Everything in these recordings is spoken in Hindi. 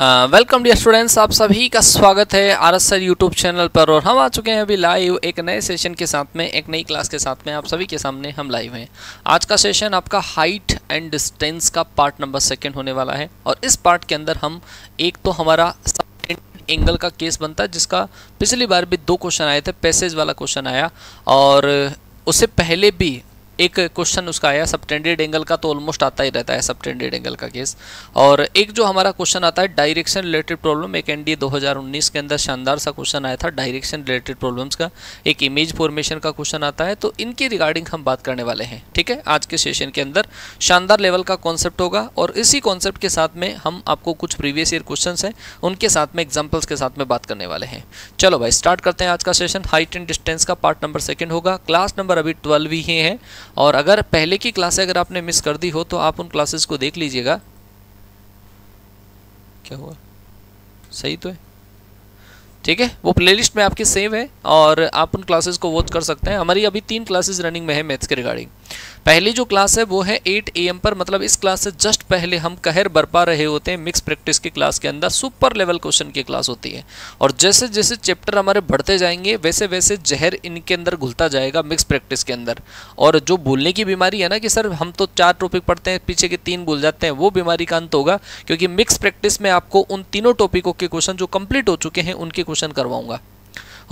वेलकम डियर स्टूडेंट्स आप सभी का स्वागत है आर एस यूट्यूब चैनल पर और हम आ चुके हैं अभी लाइव एक नए सेशन के साथ में एक नई क्लास के साथ में आप सभी के सामने हम लाइव हैं आज का सेशन आपका हाइट एंड डिस्टेंस का पार्ट नंबर सेकंड होने वाला है और इस पार्ट के अंदर हम एक तो हमारा एंगल का केस बनता है जिसका पिछली बार भी दो क्वेश्चन आए थे पैसेज वाला क्वेश्चन आया और उससे पहले भी एक क्वेश्चन उसका आया सबटेंडेड एंगल का तो ऑलमोस्ट आता ही रहता है सबटेंडेड एंगल का केस और एक जो हमारा क्वेश्चन आता है डायरेक्शन रिलेटेड प्रॉब्लम एक एनडीए 2019 के अंदर शानदार सा क्वेश्चन आया था डायरेक्शन रिलेटेड प्रॉब्लम्स का एक इमेज फॉर्मेशन का क्वेश्चन आता है तो इनके रिगार्डिंग हम बात करने वाले हैं ठीक है आज के सेशन के अंदर शानदार लेवल का कॉन्सेप्ट होगा और इसी कॉन्सेप्ट के साथ में हम आपको कुछ प्रीवियस ईयर क्वेश्चन हैं उनके साथ में एग्जाम्पल्स के साथ में बात करने वाले हैं चलो भाई स्टार्ट करते हैं आज का सेशन हाइट एंड डिस्टेंस का पार्ट नंबर सेकेंड होगा क्लास नंबर अभी ट्वेल्व ही है और अगर पहले की क्लासें अगर आपने मिस कर दी हो तो आप उन क्लासेस को देख लीजिएगा क्या हुआ सही तो है ठीक है वो प्लेलिस्ट में आपके सेव है और आप उन क्लासेस को वॉच कर सकते हैं हमारी अभी तीन क्लासेस रनिंग में है मैथ्स के रिगार्डिंग पहली जो क्लास है वो है 8 ए एम पर मतलब इस क्लास से जस्ट पहले हम कहर बरपा रहे होते हैं मिक्स प्रैक्टिस की क्लास के अंदर सुपर लेवल क्वेश्चन की क्लास होती है और जैसे जैसे चैप्टर हमारे बढ़ते जाएंगे वैसे वैसे जहर इनके अंदर घुलता जाएगा मिक्स प्रैक्टिस के अंदर और जो भूलने की बीमारी है ना कि सर हम तो चार टॉपिक पढ़ते हैं पीछे के तीन भूल जाते हैं वो बीमारी का अंत होगा क्योंकि मिक्स प्रैक्टिस में आपको उन तीनों टॉपिकों के क्वेश्चन जो कंप्लीट हो चुके हैं उनके क्वेश्चन करवाऊंगा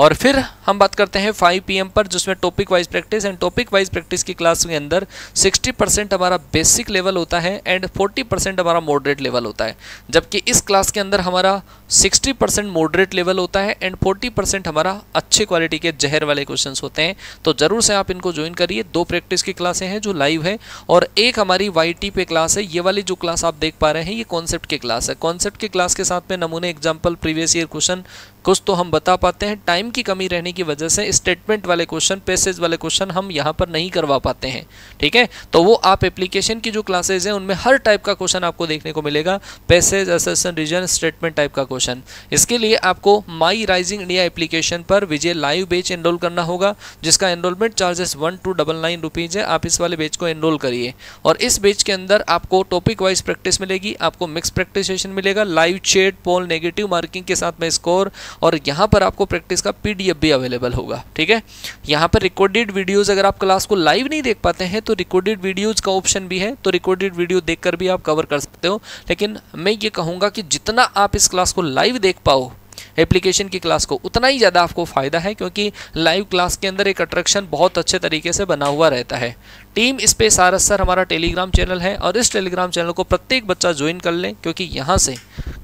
और फिर हम बात करते हैं 5 पीएम पर जिसमें topic wise practice and topic wise practice की क्लास के अंदर 60 परसेंट हमारा बेसिक लेवल होता है एंड 40 परसेंट हमारा मॉडरेट लेवल होता है जबकि इस क्लास के अंदर हमारा 60 परसेंट मॉडरेट लेवल होता है एंड 40 परसेंट हमारा अच्छे क्वालिटी के जहर वाले क्वेश्चन होते हैं तो ज़रूर से आप इनको ज्वाइन करिए दो प्रैक्टिस की क्लासें हैं जो लाइव है और एक हमारी वाई पे क्लास है ये वाली जो क्लास आप देख पा रहे हैं ये कॉन्सेप्ट की क्लास है कॉन्सेप्ट की क्लास के साथ में नमूने एग्जाम्पल प्रीवियस ईयर क्वेश्चन कुछ तो हम बता पाते हैं टाइम की कमी रहने की वजह से स्टेटमेंट वाले क्वेश्चन पैसेज वाले क्वेश्चन हम यहाँ पर नहीं करवा पाते हैं ठीक है तो वो आप एप्लीकेशन की जो क्लासेज हैं उनमें हर टाइप का क्वेश्चन आपको देखने को मिलेगा passage assertion reason statement type का क्वेश्चन इसके लिए आपको माई राइजिंग इंडिया एप्लीकेशन पर विजय लाइव बेच एनरोल करना होगा जिसका enrolment charges one two double nine rupees है आप इस वाले बेच को एनरोल करिए और इस बेच के अंदर आपको टॉपिक वाइज प्रैक्टिस मिलेगी आपको मिक्स प्रैक्टिस सेशन मिलेगा live chat poll negative marking के साथ में स्कोर और यहाँ पर आपको प्रैक्टिस का पी भी अवेलेबल होगा ठीक है यहाँ पर रिकॉर्डेड वीडियोज़ अगर आप क्लास को लाइव नहीं देख पाते हैं तो रिकॉर्डेड वीडियोज़ का ऑप्शन भी है तो रिकॉर्डेड वीडियो देख भी आप कवर कर सकते हो लेकिन मैं ये कहूँगा कि जितना आप इस क्लास को लाइव देख पाओ एप्लीकेशन की क्लास को उतना ही ज़्यादा आपको फ़ायदा है क्योंकि लाइव क्लास के अंदर एक अट्रैक्शन बहुत अच्छे तरीके से बना हुआ रहता है team space R S sir हमारा टेलीग्राम चैनल है और इस टेलीग्राम चैनल को प्रत्येक बच्चा ज्वाइन कर लें क्योंकि यहाँ से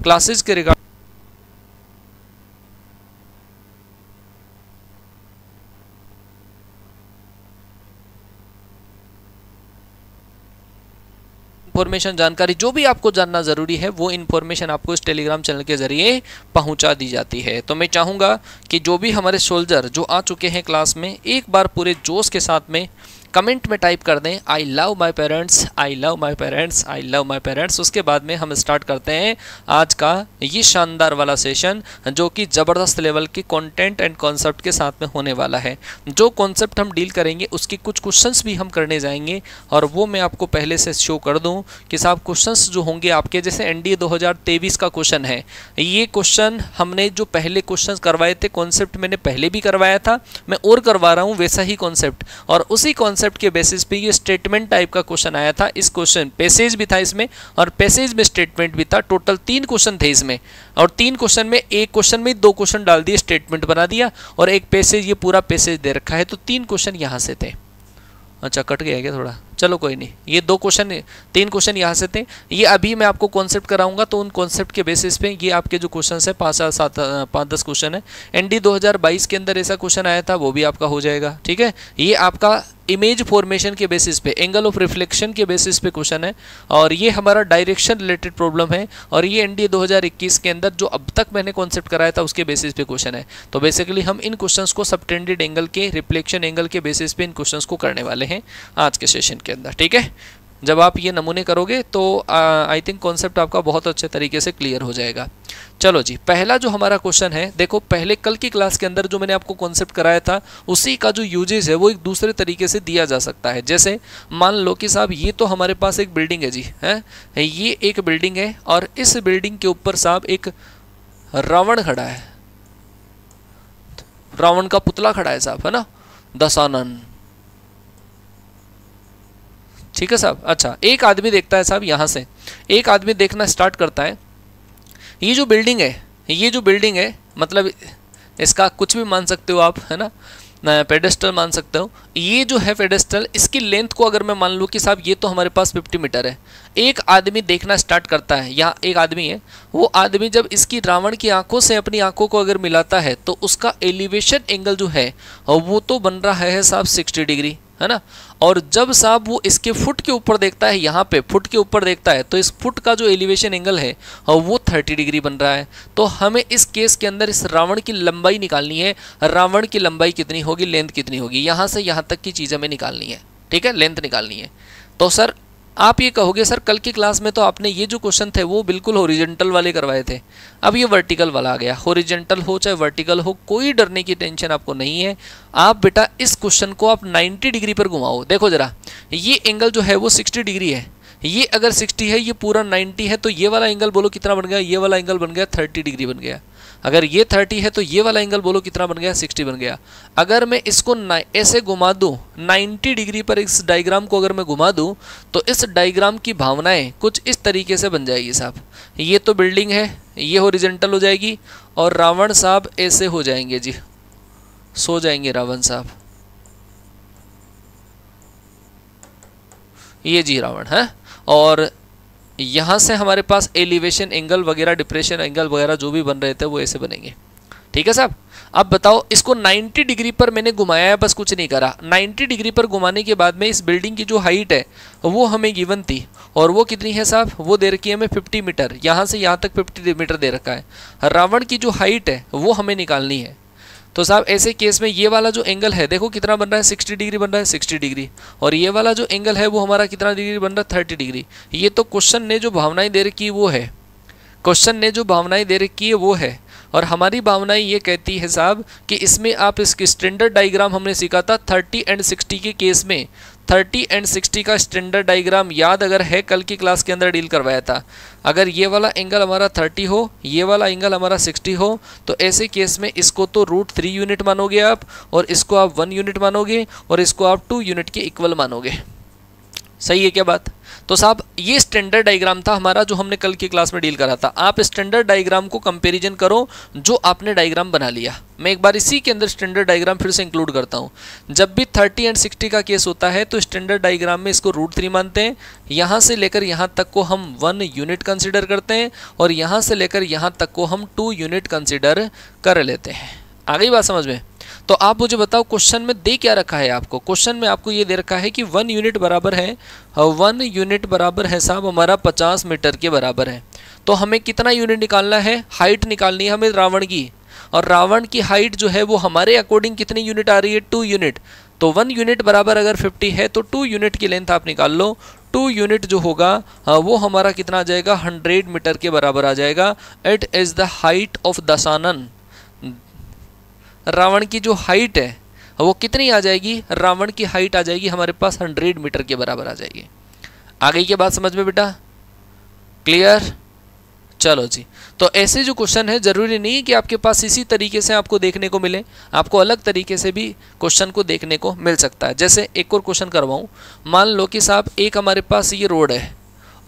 क्लासेज के रिगार्ड इन्फॉर्मेशन जानकारी जो भी आपको जानना ज़रूरी है वो इन्फॉर्मेशन आपको इस टेलीग्राम चैनल के ज़रिए पहुंचा दी जाती है तो मैं चाहूँगा कि जो भी हमारे सोल्जर जो आ चुके हैं क्लास में एक बार पूरे जोश के साथ में कमेंट में टाइप कर दें I love my parents I love my parents I love my parents उसके बाद में हम स्टार्ट करते हैं आज का ये शानदार वाला सेशन जो कि ज़बरदस्त लेवल के कंटेंट एंड कॉन्सेप्ट के साथ में होने वाला है जो कॉन्सेप्ट हम डील करेंगे उसके कुछ क्वेश्चंस भी हम करने जाएंगे और वो मैं आपको पहले से शो कर दूँ कि साहब क्वेश्चंस जो होंगे आपके जैसे एन डी का क्वेश्चन है ये क्वेश्चन हमने जो पहले क्वेश्चन करवाए थे कॉन्सेप्ट मैंने पहले भी करवाया था मैं और करवा रहा हूँ वैसा ही कॉन्सेप्ट और उसी कॉन्सेप्ट कॉन्सेप्ट के बेसिस पे ये स्टेटमेंट टाइप का क्वेश्चन आया था इस क्वेश्चन पैसेज भी था इसमें और पैसेज में स्टेटमेंट भी था टोटल तीन क्वेश्चन थे इसमें और तीन क्वेश्चन में एक क्वेश्चन में दो क्वेश्चन डाल दिए स्टेटमेंट बना दिया और एक पैसेज ये पूरा पैसेज दे रखा है तो तीन क्वेश्चन यहाँ से थे अच्छा कट गया क्या थोड़ा चलो कोई नहीं ये दो क्वेश्चन तीन क्वेश्चन यहाँ से थे ये अभी मैं आपको कॉन्सेप्ट कराऊंगा तो उन कॉन्सेप्ट के बेसिस पे ये आपके जो क्वेश्चन है पाँच सात पाँच दस क्वेश्चन है एनडी 2022 के अंदर ऐसा क्वेश्चन आया था वो भी आपका हो जाएगा ठीक है ये आपका इमेज फॉर्मेशन के बेसिस पे एंगल ऑफ रिफ्लेक्शन के बेसिस पे क्वेश्चन है और ये हमारा डायरेक्शन रिलेटेड प्रॉब्लम है और ये एनडीए 2021 के अंदर जो अब तक मैंने कॉन्सेप्ट कराया था उसके बेसिस पे क्वेश्चन है तो बेसिकली हम इन क्वेश्चंस को सबटेंडेड एंगल के रिफ्लेक्शन एंगल के बेसिस पे इन क्वेश्चंस को करने वाले हैं आज के सेशन के के अंदर ठीक है जब आप ये नमूने करोगे तो आई थिंक कॉन्सेप्ट आपका बहुत अच्छे तरीके से क्लियर हो जाएगा चलो जी पहला जो हमारा क्वेश्चन है देखो पहले कल की क्लास के अंदर जो मैंने आपको कॉन्सेप्ट कराया था उसी का जो यूजेज है वो एक दूसरे तरीके से दिया जा सकता है जैसे मान लो कि साहब ये तो हमारे पास एक बिल्डिंग है जी है ये एक बिल्डिंग है और इस बिल्डिंग के ऊपर साहब एक रावण खड़ा है रावण का पुतला खड़ा है साहब है ना दशानन ठीक है साहब अच्छा एक आदमी देखता है साहब यहाँ से एक आदमी देखना स्टार्ट करता है ये जो बिल्डिंग है ये जो बिल्डिंग है मतलब इसका कुछ भी मान सकते हो आप है ना पेडेस्टल मान सकते हो ये जो है पेडेस्टल इसकी लेंथ को अगर मैं मान लूँ कि साहब ये तो हमारे पास 50 मीटर है एक आदमी देखना स्टार्ट करता है यहाँ एक आदमी है वो आदमी जब इसकी रावण की आंखों से अपनी आंखों को अगर मिलाता है तो उसका एलिवेशन एंगल जो है वो तो बन रहा है साहब सिक्सटी डिग्री है ना और जब साहब वो इसके फुट के ऊपर देखता है यहाँ पे फुट के ऊपर देखता है तो इस फुट का जो एलिवेशन एंगल है वो थर्टी डिग्री बन रहा है तो हमें इस केस के अंदर इस रावण की लंबाई निकालनी है रावण की लंबाई कितनी होगी लेंथ कितनी होगी यहाँ से यहाँ तक की चीज़ हमें निकालनी है ठीक है लेंथ निकालनी है तो सर आप ये कहोगे सर कल की क्लास में तो आपने ये जो क्वेश्चन थे वो बिल्कुल होरिजेंटल वाले करवाए थे अब ये वर्टिकल वाला आ गया होरिजेंटल हो चाहे वर्टिकल हो कोई डरने की टेंशन आपको नहीं है आप बेटा इस क्वेश्चन को आप 90 डिग्री पर घुमाओ देखो ज़रा ये एंगल जो है वो 60 डिग्री है ये अगर 60 है ये पूरा 90 है तो ये वाला एंगल बोलो कितना बन गया ये वाला एंगल बन गया 30 डिग्री बन गया अगर ये थर्टी है तो ये वाला एंगल बोलो कितना बन गया सिक्सटी बन गया अगर मैं इसको ऐसे घुमा दूँ नाइन्टी डिग्री पर इस डाइग्राम को अगर मैं घुमा दूँ तो इस डाइग्राम की भावनाएँ कुछ इस तरीके से बन जाएगी साहब ये तो बिल्डिंग है ये ओरिजेंटल हो जाएगी और रावण साहब ऐसे हो जाएंगे जी सो जाएंगे रावण साहब ये जी रावण है हाँ? और यहाँ से हमारे पास एलिवेशन एंगल वगैरह डिप्रेशन एंगल वगैरह जो भी बन रहे थे वो ऐसे बनेंगे ठीक है साहब अब बताओ इसको 90 डिग्री पर मैंने घुमाया है बस कुछ नहीं करा 90 डिग्री पर घुमाने के बाद में इस बिल्डिंग की जो हाइट है वो हमें गिवन थी और वो कितनी है साहब वो दे रखी है हमें 50 मीटर यहाँ से यहाँ तक 50 मीटर दे रखा है रावण की जो हाइट है वो हमें निकालनी है तो साहब ऐसे केस में ये वाला जो एंगल है देखो कितना बन रहा है सिक्सटी डिग्री बन रहा है सिक्सटी डिग्री और ये वाला जो एंगल है वो हमारा कितना डिग्री बन रहा है थर्टी डिग्री ये तो क्वेश्चन ने जो भावनाएँ दे रखी वो है क्वेश्चन ने जो भावनाएँ दे रखी है वो है और हमारी भावनाएं ये कहती है साहब कि इसमें आप इसकी स्टैंडर्ड डायग्राम हमने सीखा था 30 एंड 60 के केस में थर्टी एंड सिक्सटी का स्टैंडर्ड डाइग्राम याद अगर है कल की क्लास के अंदर डील करवाया था अगर ये वाला एंगल हमारा थर्टी हो ये वाला एंगल हमारा सिक्सटी हो तो ऐसे केस में इसको तो रूट थ्री यूनिट मानोगे आप और इसको आप वन यूनिट मानोगे और इसको आप टू यूनिट के इक्वल मानोगे सही है क्या बात तो साहब ये स्टैंडर्ड डायग्राम था हमारा जो हमने कल की क्लास में डील करा था आप स्टैंडर्ड डायग्राम को कंपेरिजन करो जो आपने डायग्राम बना लिया मैं एक बार इसी के अंदर स्टैंडर्ड डायग्राम फिर से इंक्लूड करता हूँ जब भी थर्टी एंड सिक्सटी का केस होता है तो स्टैंडर्ड डायग्राम में इसको रूट थ्री मानते हैं यहाँ से लेकर यहाँ तक को हम वन यूनिट कंसिडर करते हैं और यहाँ से लेकर यहाँ तक को हम टू यूनिट कंसिडर कर लेते हैं आ गई बात समझ में तो आप मुझे बताओ क्वेश्चन में दे क्या रखा है आपको क्वेश्चन में आपको ये दे रखा है कि वन यूनिट बराबर है वन यूनिट बराबर है साहब हमारा पचास मीटर के बराबर है तो हमें कितना यूनिट निकालना है हाइट निकालनी है हमें रावण की और रावण की हाइट जो है वो हमारे अकॉर्डिंग कितनी यूनिट आ रही है टू यूनिट तो वन यूनिट बराबर अगर फिफ्टी है तो टू यूनिट की लेंथ आप निकाल लो टू यूनिट जो होगा हाँ, वो हमारा कितना आ जाएगा हंड्रेड मीटर के बराबर आ जाएगा it is the height of Dasanan Ravan की जो हाइट है वो कितनी आ जाएगी रावण की हाइट आ जाएगी हमारे पास हंड्रेड मीटर के बराबर आ जाएगी आ गई क्या बात समझ में बेटा क्लियर चलो जी तो ऐसे जो क्वेश्चन है ज़रूरी नहीं कि आपके पास इसी तरीके से आपको देखने को मिले आपको अलग तरीके से भी क्वेश्चन को देखने को मिल सकता है जैसे एक और क्वेश्चन करवाऊँ मान लो कि साहब एक हमारे पास ये रोड है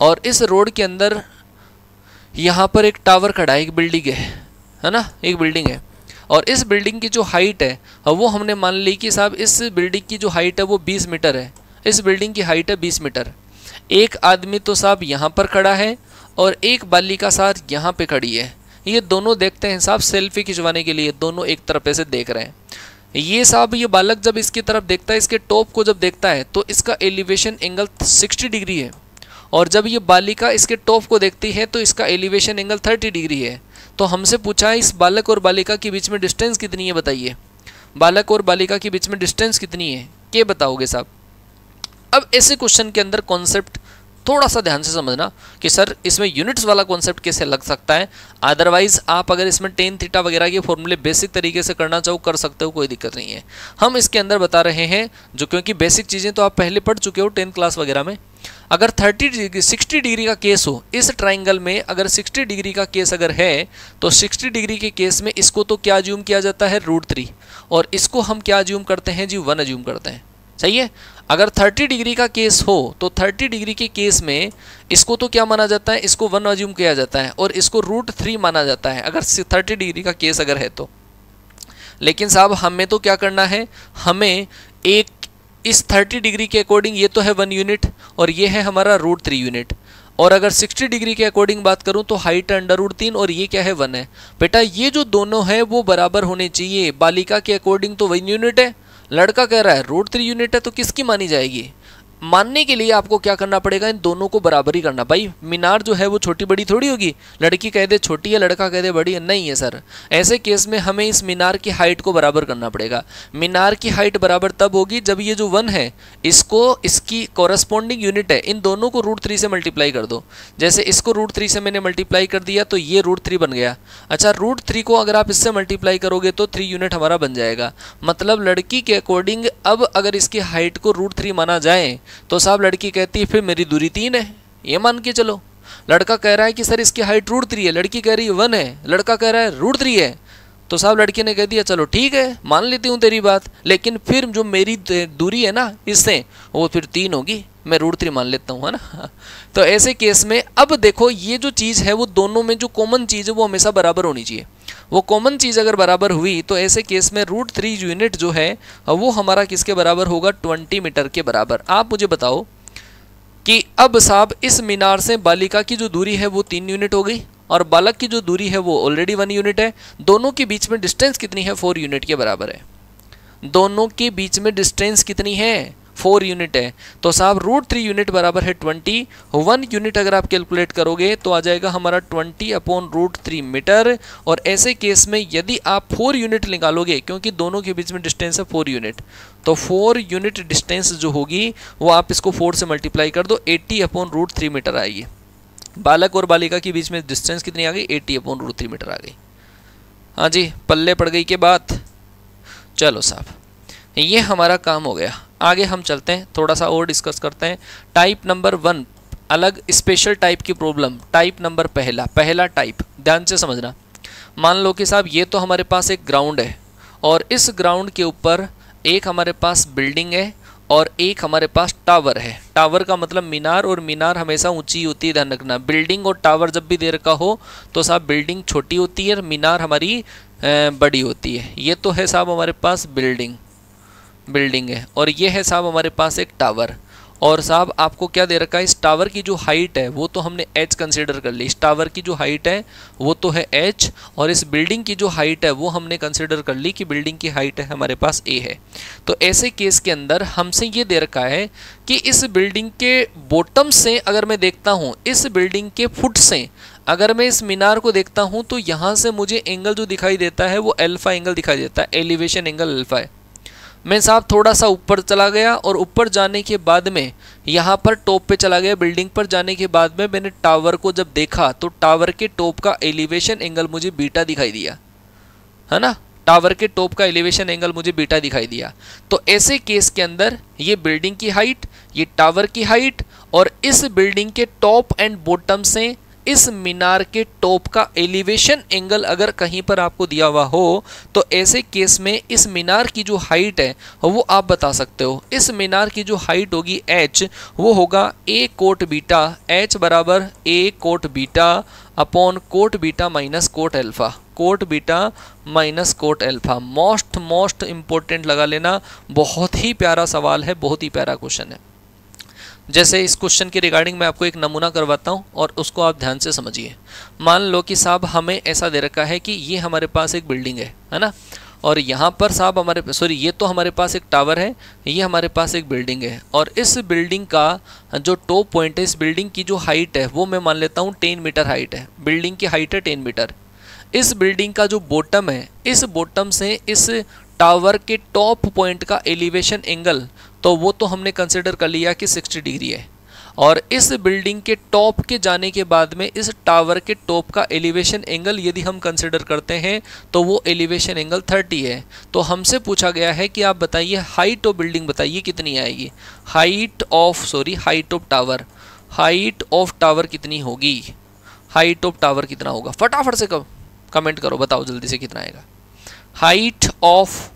और इस रोड के अंदर यहाँ पर एक टावर खड़ा है एक बिल्डिंग है है ना एक बिल्डिंग है और इस बिल्डिंग की जो हाइट है वो हमने मान ली कि साहब इस बिल्डिंग की जो हाइट है वो बीस मीटर है इस बिल्डिंग की हाइट है बीस मीटर एक आदमी तो साहब यहाँ पर खड़ा है और एक बालिका साथ यहाँ पर खड़ी है ये दोनों देखते हैं साहब सेल्फी खिंचवाने के लिए दोनों एक तरफ ऐसे देख रहे हैं ये साहब ये बालक जब इसकी तरफ देखता है इसके टॉप को जब देखता है तो इसका एलिवेशन एंगल 60 डिग्री है और जब ये बालिका इसके टॉप को देखती है तो इसका एलिवेशन एंगल 30 डिग्री है तो हमसे पूछा इस बालक और बालिका के बीच में डिस्टेंस कितनी है बताइए बालक और बालिका के बीच में डिस्टेंस कितनी है के बताओगे साहब अब ऐसे क्वेश्चन के अंदर कॉन्सेप्ट थोड़ा सा ध्यान से समझना कि सर इसमें यूनिट्स वाला कॉन्सेप्ट कैसे लग सकता है अदरवाइज आप अगर इसमें टेन थीटा वगैरह के फॉर्मूले बेसिक तरीके से करना चाहो कर सकते हो कोई दिक्कत नहीं है हम इसके अंदर बता रहे हैं जो क्योंकि बेसिक चीज़ें तो आप पहले पढ़ चुके हो टेंथ क्लास वगैरह में अगर थर्टी डिग्री सिक्सटी डिग्री का केस हो इस ट्राइंगल में अगर सिक्सटी डिग्री का केस अगर है तो सिक्सटी डिग्री के केस में इसको तो क्या ज्यूम किया जाता है रूट थ्री और इसको हम क्या ज्यूम करते हैं जी वन ज्यूम करते हैं सही है अगर 30 डिग्री का केस हो तो 30 डिग्री के केस में इसको तो क्या माना जाता है इसको वन अज्यूम किया जाता है और इसको रूट थ्री माना जाता है अगर 30 डिग्री का केस अगर है तो लेकिन साहब हमें तो क्या करना है हमें एक इस 30 डिग्री के अकॉर्डिंग ये तो है वन यूनिट और ये है हमारा रूट थ्री यूनिट और अगर 60 डिग्री के अकॉर्डिंग बात करूं तो हाइट अंडर रूट तीन और ये क्या है वन है बेटा ये जो दोनों है वो बराबर होने चाहिए बालिका के अकॉर्डिंग तो वन यूनिट है लड़का कह रहा है रूट थ्री यूनिट है तो किसकी मानी जाएगी मानने के लिए आपको क्या करना पड़ेगा इन दोनों को बराबर ही करना भाई मीनार जो है वो छोटी बड़ी थोड़ी होगी लड़की कह दे छोटी है लड़का कह दे बड़ी है नहीं है सर ऐसे केस में हमें इस मीनार की हाइट को बराबर करना पड़ेगा मीनार की हाइट बराबर तब होगी जब ये जो वन है इसको इसकी कॉरस्पॉन्डिंग यूनिट है इन दोनों को रूट थ्री से मल्टीप्लाई कर दो जैसे इसको रूट थ्री से मैंने मल्टीप्लाई कर दिया तो ये रूट थ्री बन गया अच्छा रूट थ्री को अगर आप इससे मल्टीप्लाई करोगे तो थ्री यूनिट हमारा बन जाएगा मतलब लड़की के अकॉर्डिंग अब अगर इसकी हाइट को रूट थ्री माना जाए तो साहब लड़की कहती है फिर मेरी दूरी तीन है ये मान के चलो लड़का कह रहा है कि सर इसकी हाइट रूट थ्री है लड़की कह रही है वन है लड़का कह रहा है रूट थ्री है तो साहब लड़की ने कह दिया चलो ठीक है मान लेती हूँ तेरी बात लेकिन फिर जो मेरी दूरी है ना इससे वो फिर तीन होगी मैं रूट थ्री मान लेता हूँ है ना तो ऐसे केस में अब देखो ये जो चीज़ है वो दोनों में जो कॉमन चीज़ है वो हमेशा बराबर होनी चाहिए वो कॉमन चीज़ अगर बराबर हुई तो ऐसे केस में रूट थ्री यूनिट जो है वो हमारा किसके बराबर होगा ट्वेंटी मीटर के बराबर आप मुझे बताओ कि अब साहब इस मीनार से बालिका की जो दूरी है वो तीन यूनिट हो गई और बालक की जो दूरी है वो ऑलरेडी वन यूनिट है दोनों के बीच में डिस्टेंस कितनी है फोर यूनिट के बराबर है दोनों के बीच में डिस्टेंस कितनी है फोर यूनिट है तो साहब रूट थ्री यूनिट बराबर है ट्वेंटी वन यूनिट अगर आप कैलकुलेट करोगे तो आ जाएगा हमारा twenty upon root three metre और ऐसे केस में यदि आप फोर यूनिट निकालोगे क्योंकि दोनों के बीच में डिस्टेंस है फोर यूनिट तो फोर यूनिट डिस्टेंस जो होगी वो आप इसको फोर से मल्टीप्लाई कर दो eighty upon root three metre आएगी बालक और बालिका के बीच में डिस्टेंस कितनी आ गई eighty upon root three metre आ गई हाँ जी पल्ले पड़ गई के बाद चलो साहब ये हमारा काम हो गया आगे हम चलते हैं थोड़ा सा और डिस्कस करते हैं टाइप नंबर वन अलग स्पेशल टाइप की प्रॉब्लम टाइप नंबर पहला पहला टाइप ध्यान से समझना मान लो कि साहब ये तो हमारे पास एक ग्राउंड है और इस ग्राउंड के ऊपर एक हमारे पास बिल्डिंग है और एक हमारे पास टावर है टावर का मतलब मीनार और मीनार हमेशा ऊंची होती है ध्यान रखना बिल्डिंग और टावर जब भी देर का हो तो साहब बिल्डिंग छोटी होती है और मीनार हमारी बड़ी होती है ये तो है साहब हमारे पास बिल्डिंग बिल्डिंग है और ये है साहब हमारे पास एक टावर और साहब आपको क्या दे रखा है इस टावर की जो हाइट है वो तो हमने एच कंसिडर कर ली इस टावर की जो हाइट है वो तो है एच और इस बिल्डिंग की जो हाइट है वो हमने कंसिडर कर ली कि बिल्डिंग की हाइट है हमारे पास ए है तो ऐसे केस के अंदर हमसे ये दे रखा है कि इस बिल्डिंग के बॉटम से अगर मैं देखता हूँ इस बिल्डिंग के फुट से अगर मैं इस मीनार को देखता हूँ तो यहाँ से मुझे एंगल जो दिखाई देता है वो एल्फ़ा एंगल दिखाई देता है एलिवेशन एंगल एल्फ़ा है मैं साहब थोड़ा सा ऊपर चला गया और ऊपर जाने के बाद में यहाँ पर टॉप पे चला गया बिल्डिंग पर जाने के बाद में मैंने टावर को जब देखा तो टावर के टॉप का एलिवेशन एंगल मुझे बीटा दिखाई दिया है ना टावर के टॉप का एलिवेशन एंगल मुझे बीटा दिखाई दिया तो ऐसे केस के अंदर ये बिल्डिंग की हाइट ये टावर की हाइट और इस बिल्डिंग के टॉप एंड बॉटम से इस मीनार के टॉप का एलिवेशन एंगल अगर कहीं पर आपको दिया हुआ हो तो ऐसे केस में इस मीनार की जो हाइट है वो आप बता सकते हो इस मीनार की जो हाइट होगी एच वो होगा ए कोट बीटा एच बराबर A cot beta upon cot beta minus cot alpha cot beta minus cot alpha most most important लगा लेना बहुत ही प्यारा सवाल है बहुत ही प्यारा क्वेश्चन है जैसे इस क्वेश्चन के रिगार्डिंग मैं आपको एक नमूना करवाता हूँ और उसको आप ध्यान से समझिए मान लो कि साहब हमें ऐसा दे रखा है कि ये हमारे पास एक बिल्डिंग है है ना और यहाँ पर साहब हमारे सॉरी ये तो हमारे पास एक टावर है ये हमारे पास एक बिल्डिंग है और इस बिल्डिंग का जो टॉप पॉइंट है इस बिल्डिंग की जो हाइट है वो मैं मान लेता हूँ टेन मीटर हाइट है बिल्डिंग की हाइट है टेन मीटर इस बिल्डिंग का जो बॉटम है इस बॉटम से इस टावर के टॉप पॉइंट का एलिवेशन एंगल तो वो तो हमने कंसिडर कर लिया कि 60 डिग्री है और इस बिल्डिंग के टॉप के जाने के बाद में इस टावर के टॉप का एलिवेशन एंगल यदि हम कंसिडर करते हैं तो वो एलिवेशन एंगल 30 है तो हमसे पूछा गया है कि आप बताइए हाइट ऑफ बिल्डिंग बताइए कितनी आएगी height of sorry height of tower height of tower कितनी होगी हाइट ऑफ टावर कितना होगा फटाफट से कब कमेंट करो बताओ जल्दी से कितना आएगा हाइट ऑफ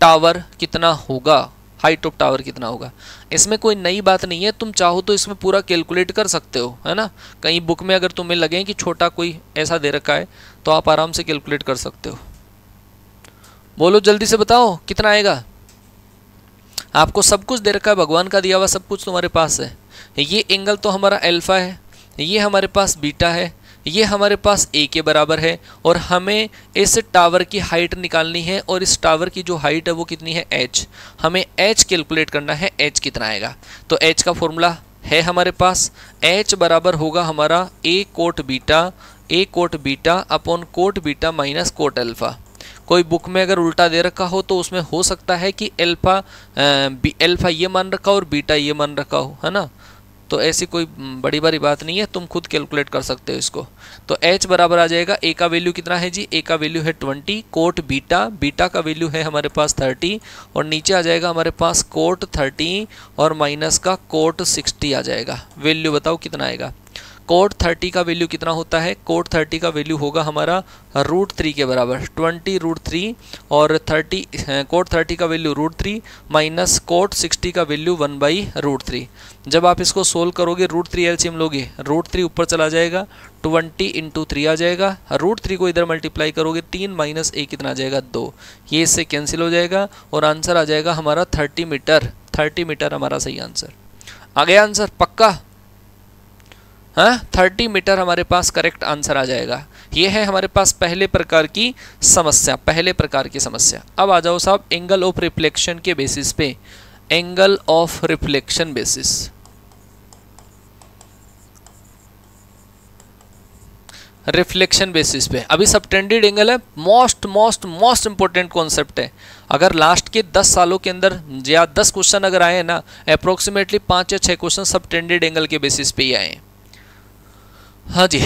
टावर कितना होगा हाइट ऑफ टावर कितना होगा इसमें कोई नई बात नहीं है तुम चाहो तो इसमें पूरा कैलकुलेट कर सकते हो है ना कहीं बुक में अगर तुम्हें लगे कि छोटा कोई ऐसा दे रखा है तो आप आराम से कैलकुलेट कर सकते हो बोलो जल्दी से बताओ कितना आएगा आपको सब कुछ दे रखा है भगवान का दिया हुआ सब कुछ तुम्हारे पास है ये एंगल तो हमारा एल्फा है ये हमारे पास बीटा है ये हमारे पास ए के बराबर है और हमें इस टावर की हाइट निकालनी है और इस टावर की जो हाइट है वो कितनी है एच हमें एच कैलकुलेट करना है एच कितना आएगा तो एच का फॉर्मूला है हमारे पास एच बराबर होगा हमारा A cot beta A cot beta upon cot beta minus cot alpha कोई बुक में अगर उल्टा दे रखा हो तो उसमें हो सकता है कि एल्फा बी एल्फा ये मान रखा हो और बीटा ये मान रखा हो है ना तो ऐसी कोई बड़ी बड़ी बात नहीं है तुम खुद कैलकुलेट कर सकते हो इसको तो एच बराबर आ जाएगा ए का वैल्यू कितना है जी ए का वैल्यू है ट्वेंटी कोट बीटा बीटा का वैल्यू है हमारे पास थर्टी और नीचे आ जाएगा हमारे पास कोट थर्टी और माइनस का कोट सिक्सटी आ जाएगा वैल्यू बताओ कितना आएगा कोड थर्टी का वैल्यू कितना होता है कोड थर्टी का वैल्यू होगा हमारा रूट थ्री के बराबर ट्वेंटी रूट थ्री और थर्टी कोड थर्टी का value root three minus cot sixty का value one by root three जब आप इसको सोल्व करोगे रूट थ्री एलसीएम लोगे रूट थ्री ऊपर चला जाएगा ट्वेंटी इंटू थ्री आ जाएगा रूट थ्री को इधर मल्टीप्लाई करोगे तीन माइनस ए कितना आ जाएगा दो ये इससे कैंसिल हो जाएगा और आंसर आ जाएगा हमारा थर्टी मीटर थर्टी मीटर हमारा सही आंसर आ गया आंसर पक्का हाँ, थर्टी मीटर हमारे पास करेक्ट आंसर आ जाएगा ये है हमारे पास पहले प्रकार की समस्या पहले प्रकार की समस्या अब आ जाओ साहब एंगल ऑफ रिफ्लेक्शन के बेसिस पे angle of reflection basis reflection basis पे अभी सब ट्रेंडेड एंगल है most most most important concept है अगर लास्ट के 10 सालों के अंदर या 10 क्वेश्चन अगर आए ना अप्रोक्सीमेटली पांच या छह क्वेश्चन सब ट्रेंडेड एंगल के बेसिस पे ही आए हैं हाँ जी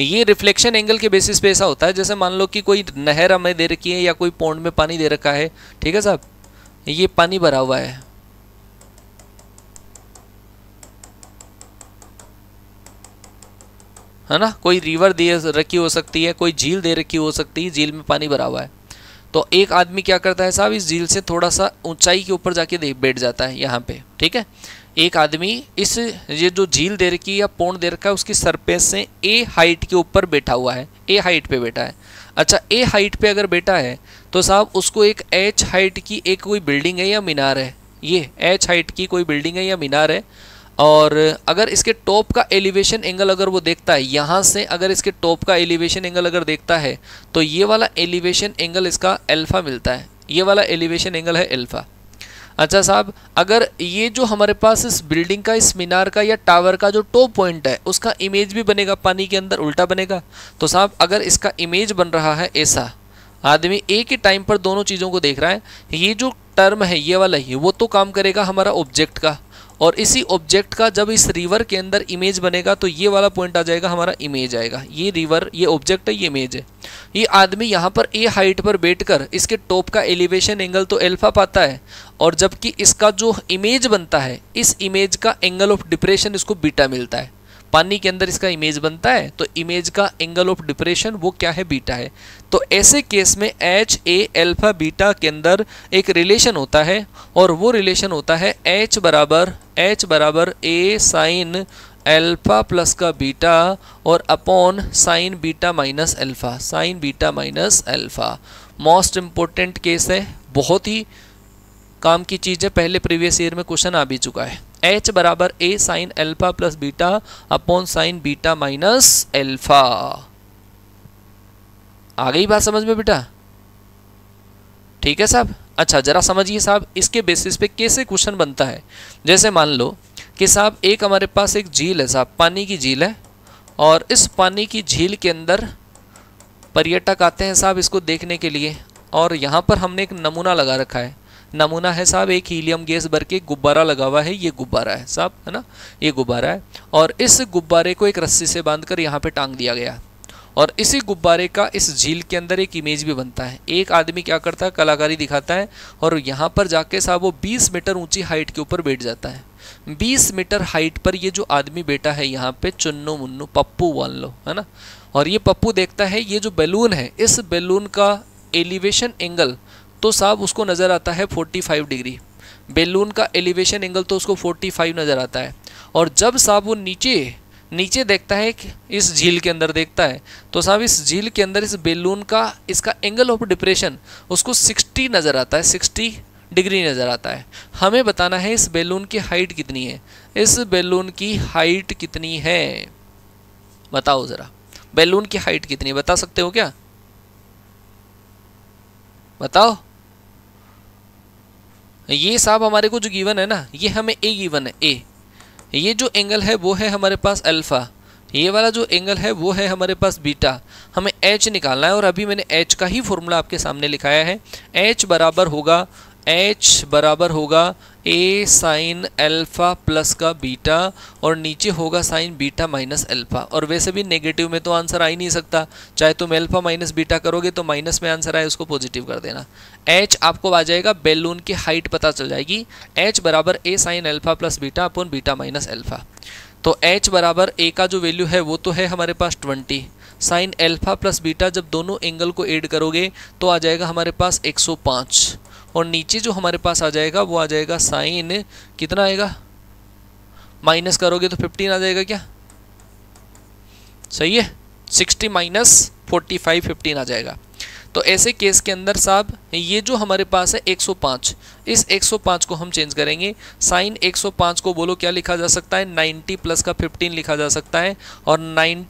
ये रिफ्लेक्शन एंगल के बेसिस पे ऐसा होता है जैसे मान लो कि कोई नहर हमें दे रखी है या कोई पौंड में पानी दे रखा है ठीक है साहब ये पानी भरा हुआ है है ना कोई रिवर दे रखी हो सकती है कोई झील दे रखी हो सकती है झील में पानी भरा हुआ है तो एक आदमी क्या करता है साहब इस झील से थोड़ा सा ऊंचाई के ऊपर जाके बैठ जाता है यहाँ पे ठीक है एक आदमी इस ये जो झील दे रखी है या पोण दे रखा है उसकी सरफेस से ए हाइट के ऊपर बैठा हुआ है ए हाइट पे बैठा है अच्छा ए हाइट पे अगर बैठा है तो साहब उसको एक एच हाइट की एक कोई बिल्डिंग है या मीनार है ये एच हाइट की कोई बिल्डिंग है या मीनार है और अगर इसके टॉप का एलिवेशन एंगल अगर वो देखता है यहाँ से अगर इसके टॉप का एलिवेशन एंगल अगर देखता है तो ये वाला एलिवेशन एंगल इसका एल्फ़ा मिलता है ये वाला एलिवेशन एंगल है एल्फ़ा अच्छा साहब अगर ये जो हमारे पास इस बिल्डिंग का इस मीनार का या टावर का जो टॉप पॉइंट है उसका इमेज भी बनेगा पानी के अंदर उल्टा बनेगा तो साहब अगर इसका इमेज बन रहा है ऐसा आदमी एक ही टाइम पर दोनों चीज़ों को देख रहा है ये जो टर्म है ये वाला ही वो तो काम करेगा हमारा ऑब्जेक्ट का और इसी ऑब्जेक्ट का जब इस रिवर के अंदर इमेज बनेगा तो ये वाला पॉइंट आ जाएगा हमारा इमेज आएगा ये रिवर ये ऑब्जेक्ट है ये इमेज है ये आदमी यहाँ पर ए हाइट पर बैठकर इसके टॉप का एलिवेशन एंगल तो एल्फा पाता है और जबकि इसका जो इमेज बनता है इस इमेज का एंगल ऑफ डिप्रेशन इसको बीटा मिलता है पानी के अंदर इसका इमेज बनता है तो इमेज का एंगल ऑफ डिप्रेशन वो क्या है बीटा है तो ऐसे केस में एच ए एल्फा बीटा के अंदर एक रिलेशन होता है और वो रिलेशन होता है एच बराबर एच बराबर ए साइन एल्फा प्लस का बीटा और upon sine beta minus alpha sine beta minus alpha most important case है बहुत ही काम की चीज़ है पहले प्रीवियस ईयर में क्वेश्चन आ भी चुका है एच बराबर A sine alpha plus beta upon sine beta minus alpha आ गई बात समझ में बेटा ठीक है साहब अच्छा ज़रा समझिए साहब इसके बेसिस पे कैसे क्वेश्चन बनता है जैसे मान लो कि साहब एक हमारे पास एक झील है साहब पानी की झील है और इस पानी की झील के अंदर पर्यटक आते हैं साहब इसको देखने के लिए और यहाँ पर हमने एक नमूना लगा रखा है नमूना है साहब एक हीलियम गैस भर के गुब्बारा लगा हुआ है ये गुब्बारा है साहब है ना ये गुब्बारा है और इस गुब्बारे को एक रस्सी से बांध कर यहाँ पर टांग दिया गया और इसी गुब्बारे का इस झील के अंदर एक इमेज भी बनता है एक आदमी क्या करता है कलाकारी दिखाता है और यहाँ पर जाके साहब वो बीस मीटर ऊंची हाइट के ऊपर बैठ जाता है 20 मीटर हाइट पर ये जो आदमी बैठा है यहाँ पे चुन्नू मुन्नू पप्पू वन लो है ना और ये पप्पू देखता है ये जो बैलून है इस बैलून का एलिवेशन एंगल तो साहब उसको नज़र आता है 45 डिग्री बेलून का एलिवेशन एंगल तो उसको 45 नज़र आता है और जब साहब वो नीचे नीचे देखता है कि इस झील के अंदर देखता है तो साहब इस झील के अंदर इस बेलून का इसका एंगल ऑफ डिप्रेशन उसको सिक्सटी नज़र आता है सिक्सटी डिग्री नज़र आता है हमें बताना है इस बेलून की हाइट कितनी है इस बेलून की हाइट कितनी है बताओ ज़रा बैलून की हाइट कितनी है बता सकते हो क्या बताओ ये साहब हमारे को जो गिवन है ना ये हमें ए गिवन है ए ये जो एंगल है वो है हमारे पास अल्फ़ा ये वाला जो एंगल है वो है हमारे पास बीटा हमें एच निकालना है और अभी मैंने एच का ही फॉर्मूला आपके सामने लिखाया है एच बराबर होगा एच बराबर होगा ए साइन एल्फ़ा प्लस का बीटा और नीचे होगा साइन बीटा माइनस एल्फ़ा और वैसे भी नेगेटिव में तो आंसर आ ही नहीं सकता चाहे तुम एल्फा माइनस बीटा करोगे तो माइनस में आंसर आए उसको पॉजिटिव कर देना एच आपको आ जाएगा बेलून की हाइट पता चल जाएगी एच बराबर A sine alpha plus beta upon beta minus alpha तो एच बराबर ए का जो वैल्यू है वो तो है हमारे पास twenty sine alpha plus beta जब दोनों एंगल को एड करोगे तो आ जाएगा हमारे पास पाँच और नीचे जो हमारे पास आ जाएगा वो आ जाएगा साइन कितना आएगा माइनस करोगे तो फिफ्टीन आ जाएगा क्या सही है sixty minus forty five fifteen आ जाएगा तो ऐसे केस के अंदर साहब ये जो हमारे पास है 105 इस 105 को हम चेंज करेंगे साइन 105 को बोलो क्या लिखा जा सकता है 90 प्लस का 15 लिखा जा सकता है और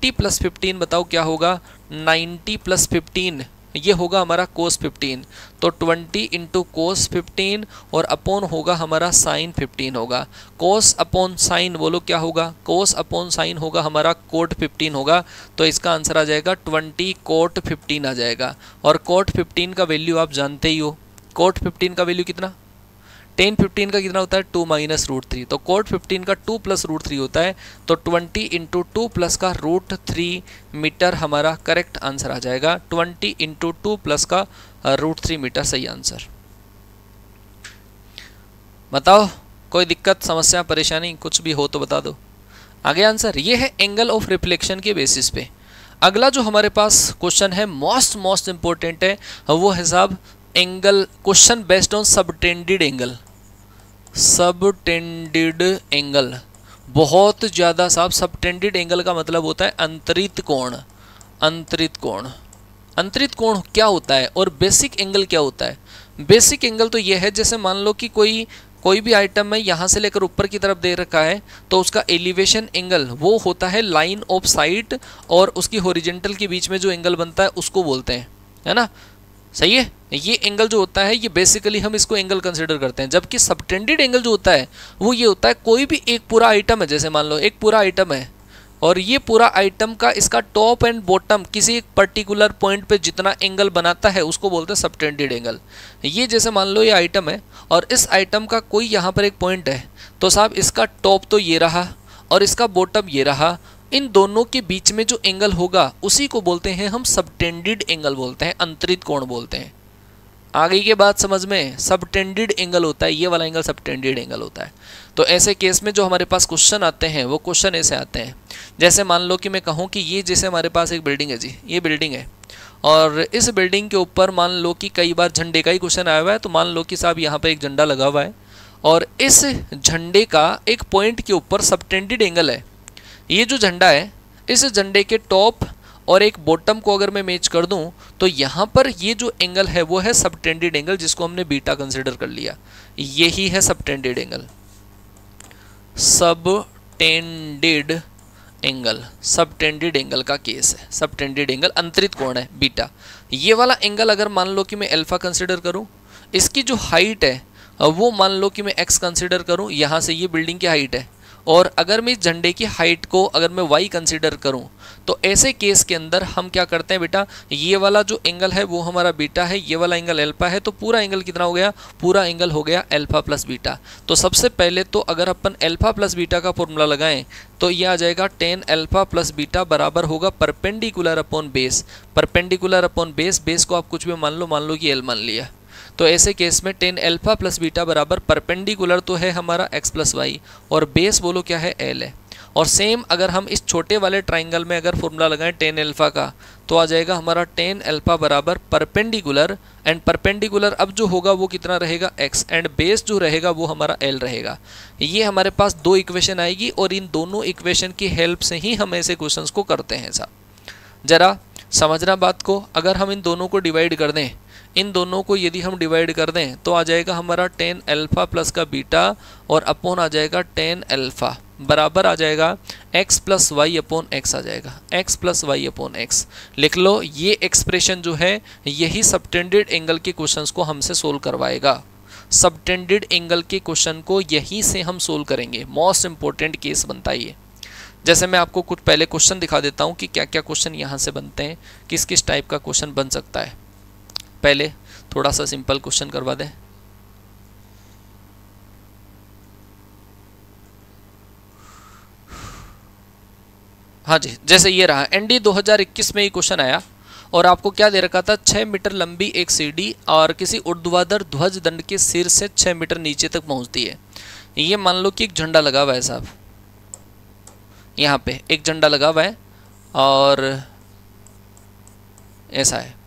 90 प्लस 15 बताओ क्या होगा 90 प्लस 15 ये होगा हमारा कोस 15 तो 20 इंटू कोस फिफ्टीन और अपोन होगा हमारा साइन 15 होगा कोस अपोन साइन बोलो क्या होगा कोस अपोन साइन होगा हमारा कोट 15 होगा तो इसका आंसर आ जाएगा 20 कोट 15 आ जाएगा और कोट 15 का वैल्यू आप जानते ही हो कोट 15 का वैल्यू कितना टेन फिफ्टीन का कितना होता है टू माइनस रूट थ्री तो कोट फिफ्टीन का टू प्लस रूट थ्री होता है तो ट्वेंटी इंटू टू प्लस का रूट थ्री मीटर हमारा करेक्ट आंसर आ जाएगा ट्वेंटी इंटू टू प्लस का रूट थ्री मीटर सही आंसर बताओ कोई दिक्कत समस्या परेशानी कुछ भी हो तो बता दो आगे आंसर ये है एंगल ऑफ रिफ्लेक्शन के बेसिस पे अगला जो हमारे पास क्वेश्चन है मोस्ट मोस्ट इम्पोर्टेंट है वो है साहब angle question based on subtended angle tended angle बहुत ज़्यादा साहब सबटेंडेड एंगल का मतलब होता है अंतरित कोण अंतरित कोण अंतरित कोण क्या होता है और बेसिक एंगल क्या होता है बेसिक एंगल तो यह है जैसे मान लो कि कोई कोई भी आइटम में यहाँ से लेकर ऊपर की तरफ दे रखा है तो उसका एलिवेशन एंगल वो होता है लाइन ऑफ साइट और उसकी होरिजेंटल के बीच में जो एंगल बनता है उसको बोलते हैं है ना सही है ये एंगल जो होता है ये बेसिकली हम इसको एंगल कंसिडर करते हैं जबकि सबटेंडेड एंगल जो होता है वो ये होता है कोई भी एक पूरा आइटम है जैसे मान लो एक पूरा आइटम है और ये पूरा आइटम का इसका टॉप एंड बॉटम किसी एक पर्टिकुलर पॉइंट पे जितना एंगल बनाता है उसको बोलते हैं सबटेंडेड एंगल ये जैसे मान लो ये आइटम है और इस आइटम का कोई यहाँ पर एक पॉइंट है तो साहब इसका टॉप तो ये रहा और इसका बॉटम ये रहा इन दोनों के बीच में जो एंगल होगा उसी को बोलते हैं हम सबटेंडेड एंगल बोलते हैं अंतरित कोण बोलते हैं आगे के बात समझ में सबटेंडेड एंगल होता है ये वाला एंगल सबटेंडेड एंगल होता है तो ऐसे केस में जो हमारे पास क्वेश्चन आते हैं वो क्वेश्चन ऐसे आते हैं जैसे मान लो कि मैं कहूँ कि ये जैसे हमारे पास एक बिल्डिंग है जी ये बिल्डिंग है और इस बिल्डिंग के ऊपर मान लो कि कई बार झंडे का ही क्वेश्चन आया हुआ है तो मान लो कि साहब यहाँ पर एक झंडा लगा हुआ है और इस झंडे का एक पॉइंट के ऊपर सबटेंडेड एंगल है ये जो झंडा है इस झंडे के टॉप और एक बॉटम को अगर मैं मैच कर दूं तो यहाँ पर ये जो एंगल है वो है सबटेंडेड एंगल जिसको हमने बीटा कंसिडर कर लिया यही है subtended angle subtended angle subtended angle का केस है सबटेंडेड एंगल अंतरित कोण है बीटा ये वाला एंगल अगर मान लो कि मैं अल्फा कंसिडर करूँ इसकी जो हाइट है वो मान लो कि मैं एक्स कंसिडर करूँ यहाँ से ये बिल्डिंग की हाइट है और अगर मैं इस झंडे की हाइट को अगर मैं वाई कंसिडर करूं तो ऐसे केस के अंदर हम क्या करते हैं बेटा ये वाला जो एंगल है वो हमारा बीटा है ये वाला एंगल एल्फा है तो पूरा एंगल कितना हो गया पूरा एंगल हो गया एल्फा प्लस बीटा तो सबसे पहले तो अगर अपन एल्फा प्लस बीटा का फॉर्मूला लगाएं तो ये आ जाएगा टेन एल्फा प्लस बीटा बराबर होगा perpendicular upon base perpendicular upon base base को आप कुछ भी मान लो मान लो कि एल मान लिया तो ऐसे केस में टेन एल्फा प्लस बीटा बराबर परपेंडिकुलर तो है हमारा एक्स प्लस वाई और बेस बोलो क्या है एल है और सेम अगर हम इस छोटे वाले ट्राइंगल में अगर फॉर्मूला लगाएं टेन एल्फ़ा का तो आ जाएगा हमारा टेन एल्फ़ा बराबर परपेंडिकुलर एंड परपेंडिकुलर अब जो होगा वो कितना रहेगा एक्स एंड बेस जो रहेगा वो हमारा एल रहेगा ये हमारे पास दो इक्वेशन आएगी और इन दोनों इक्वेशन की हेल्प से ही हम ऐसे क्वेश्चन को करते हैं साहब ज़रा समझना बात को अगर हम इन दोनों को डिवाइड कर दें इन दोनों को यदि हम डिवाइड कर दें तो आ जाएगा हमारा टेन अल्फ़ा प्लस का बीटा और अपोन आ जाएगा टेन अल्फ़ा बराबर आ जाएगा X plus Y upon X आ जाएगा X plus Y upon X लिख लो ये एक्सप्रेशन जो है यही सबटेंडेड एंगल के क्वेश्चन को हमसे सोल्व करवाएगा सबटेंडेड एंगल के क्वेश्चन को यहीं से हम सोल्व करेंगे मोस्ट इंपॉर्टेंट केस बनता है जैसे मैं आपको कुछ पहले क्वेश्चन दिखा देता हूँ कि क्या क्या क्वेश्चन यहाँ से बनते हैं किस किस टाइप का क्वेश्चन बन सकता है पहले थोड़ा सा सिंपल क्वेश्चन करवा दें हाँ जी जैसे ये रहा एनडी 2021 में ये क्वेश्चन आया और आपको क्या दे रखा था छः मीटर लंबी एक सीढ़ी और किसी उर्द्वाधर ध्वज दंड के सिर से छः मीटर नीचे तक पहुंचती है ये मान लो कि एक झंडा लगा हुआ है साहब यहाँ पे एक झंडा लगा हुआ है और ऐसा है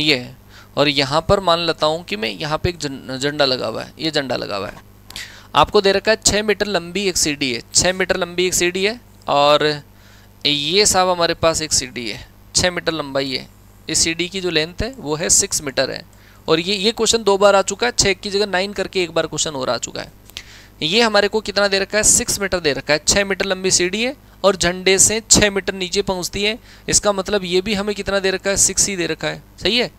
ये है और यहाँ पर मान लेता हूँ कि मैं यहाँ पे एक झंडा लगा हुआ है ये झंडा लगा हुआ है आपको दे रखा है छः मीटर लंबी एक सीढ़ी है छः मीटर लंबी एक सीढ़ी है और ये साहब हमारे पास एक सीढ़ी है छः मीटर लंबाई है इस सीढ़ी की जो लेंथ है वो है सिक्स मीटर है और ये ये क्वेश्चन दो बार आ चुका है छः की जगह नाइन करके एक बार क्वेश्चन और आ चुका है ये हमारे को कितना दे रखा है सिक्स मीटर दे रखा है छः मीटर लंबी सीढ़ी है और झंडे से छः मीटर नीचे पहुंचती है इसका मतलब ये भी हमें कितना दे रखा है सिक्स ही दे रखा है सही है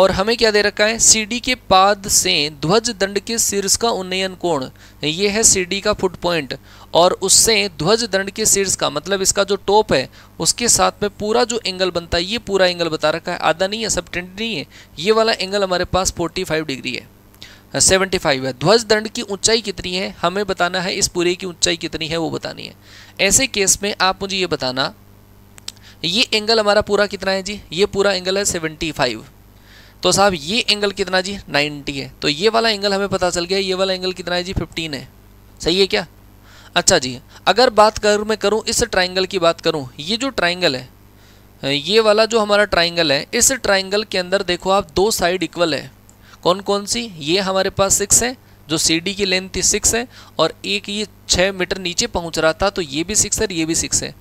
और हमें क्या दे रखा है सीढ़ी के पाद से ध्वज दंड के शीर्ष का उन्नयन कोण ये है सीढ़ी का फुट पॉइंट और उससे ध्वज दंड के शीर्ष का मतलब इसका जो टॉप है उसके साथ में पूरा जो एंगल बनता है ये पूरा एंगल बता रखा है आधा नहीं है सब टेंट नहीं है ये वाला एंगल हमारे पास 45 डिग्री है सेवेंटी uh, फाइव है ध्वज दंड की ऊंचाई कितनी है हमें बताना है इस पूरे की ऊंचाई कितनी है वो बतानी है ऐसे केस में आप मुझे ये बताना ये एंगल हमारा पूरा कितना है जी ये पूरा एंगल है सेवेंटी फाइव तो साहब ये एंगल कितना जी नाइन्टी है तो ये वाला एंगल हमें पता चल गया ये वाला एंगल कितना है जी फिफ्टीन है सही है क्या अच्छा जी अगर बात कर मैं करूँ इस ट्राइंगल की बात करूँ ये जो ट्राइंगल है ये वाला जो हमारा ट्राइंगल है इस ट्राइंगल के अंदर देखो आप दो साइड इक्वल है कौन कौन सी ये हमारे पास सिक्स है जो सी डी की लेंथ थी सिक्स है और एक ये छः मीटर नीचे पहुंच रहा था तो ये भी सिक्स है ये भी सिक्स है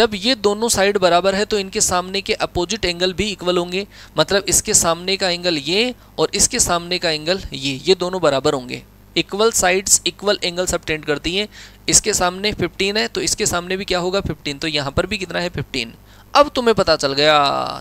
जब ये दोनों साइड बराबर है तो इनके सामने के अपोजिट एंगल भी इक्वल होंगे मतलब इसके सामने का एंगल ये और इसके सामने का एंगल ये ये दोनों बराबर होंगे equal sides equal angle subtend करती हैं इसके सामने फिफ्टीन है तो इसके सामने भी क्या होगा फिफ्टीन तो यहाँ पर भी कितना है फिफ्टीन अब तुम्हें पता चल गया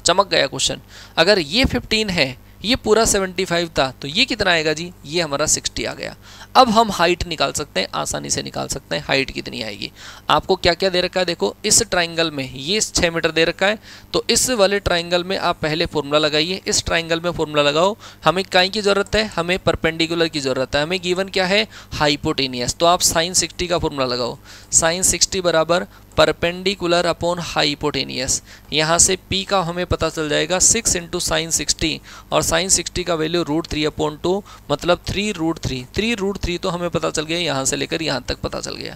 चमक गया क्वेश्चन अगर ये फिफ्टीन है ये पूरा 75 था तो ये कितना आएगा जी ये हमारा 60 आ गया अब हम हाइट निकाल सकते हैं आसानी से निकाल सकते हैं हाइट कितनी आएगी आपको क्या क्या दे रखा है देखो इस ट्राइंगल में ये छः मीटर दे रखा है तो इस वाले ट्राइंगल में आप पहले फॉर्मूला लगाइए इस ट्राइंगल में फॉर्मूला लगाओ हमें काई की ज़रूरत है हमें परपेंडिकुलर की ज़रूरत है हमें गिवन क्या है हाइपोटेनियस तो आप साइन सिक्सटी का फॉर्मूला लगाओ साइन सिक्सटी बराबर परपेंडिकुलर अपॉन हाइपोटेनियस यहाँ से पी का हमें पता चल जाएगा सिक्स इंटू साइन सिक्सटी और साइन सिक्सटी का value root three upon two मतलब three root three three root three three तो हमें पता चल गया यहाँ से लेकर यहाँ तक पता चल गया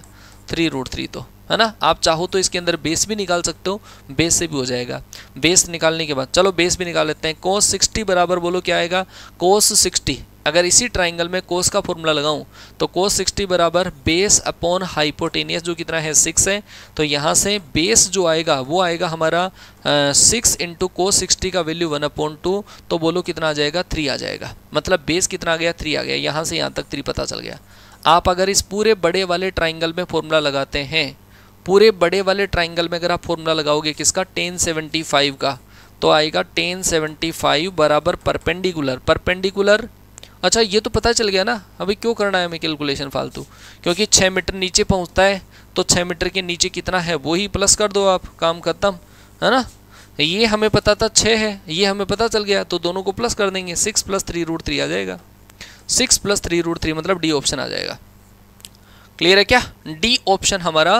थ्री रूट थ्री तो है ना आप चाहो तो इसके अंदर बेस भी निकाल सकते हो बेस से भी हो जाएगा बेस निकालने के बाद चलो बेस भी निकाल लेते हैं कोस सिक्सटी बराबर बोलो क्या आएगा कोस सिक्सटी अगर इसी ट्राइंगल में कोस का फॉर्मूला लगाऊं तो कोस 60 बराबर बेस अपॉन हाइपोटेनियस जो कितना है सिक्स है तो यहाँ से बेस जो आएगा वो आएगा हमारा सिक्स इंटू कोस सिक्सटी का वैल्यू वन अपॉन टू तो बोलो कितना आ जाएगा थ्री आ जाएगा मतलब बेस कितना आ गया थ्री आ गया यहाँ से यहाँ तक थ्री पता चल गया आप अगर इस पूरे बड़े वाले ट्राइंगल में फॉर्मूला लगाते हैं पूरे बड़े वाले ट्राइंगल में अगर आप फॉर्मूला लगाओगे किसका टेन सेवेंटी फाइव का तो आएगा टेन सेवेंटी फाइव बराबर परपेंडिकुलर परपेंडिकुलर अच्छा ये तो पता चल गया ना अभी क्यों करना है हमें कैलकुलेशन फालतू क्योंकि छः मीटर नीचे पहुँचता है तो छः मीटर के नीचे कितना है वो ही प्लस कर दो आप काम खत्म है ना ये हमें पता था छः है ये हमें पता चल गया तो दोनों को प्लस कर देंगे six plus three root three आ जाएगा six plus three root three मतलब डी ऑप्शन आ जाएगा क्लियर है क्या डी ऑप्शन हमारा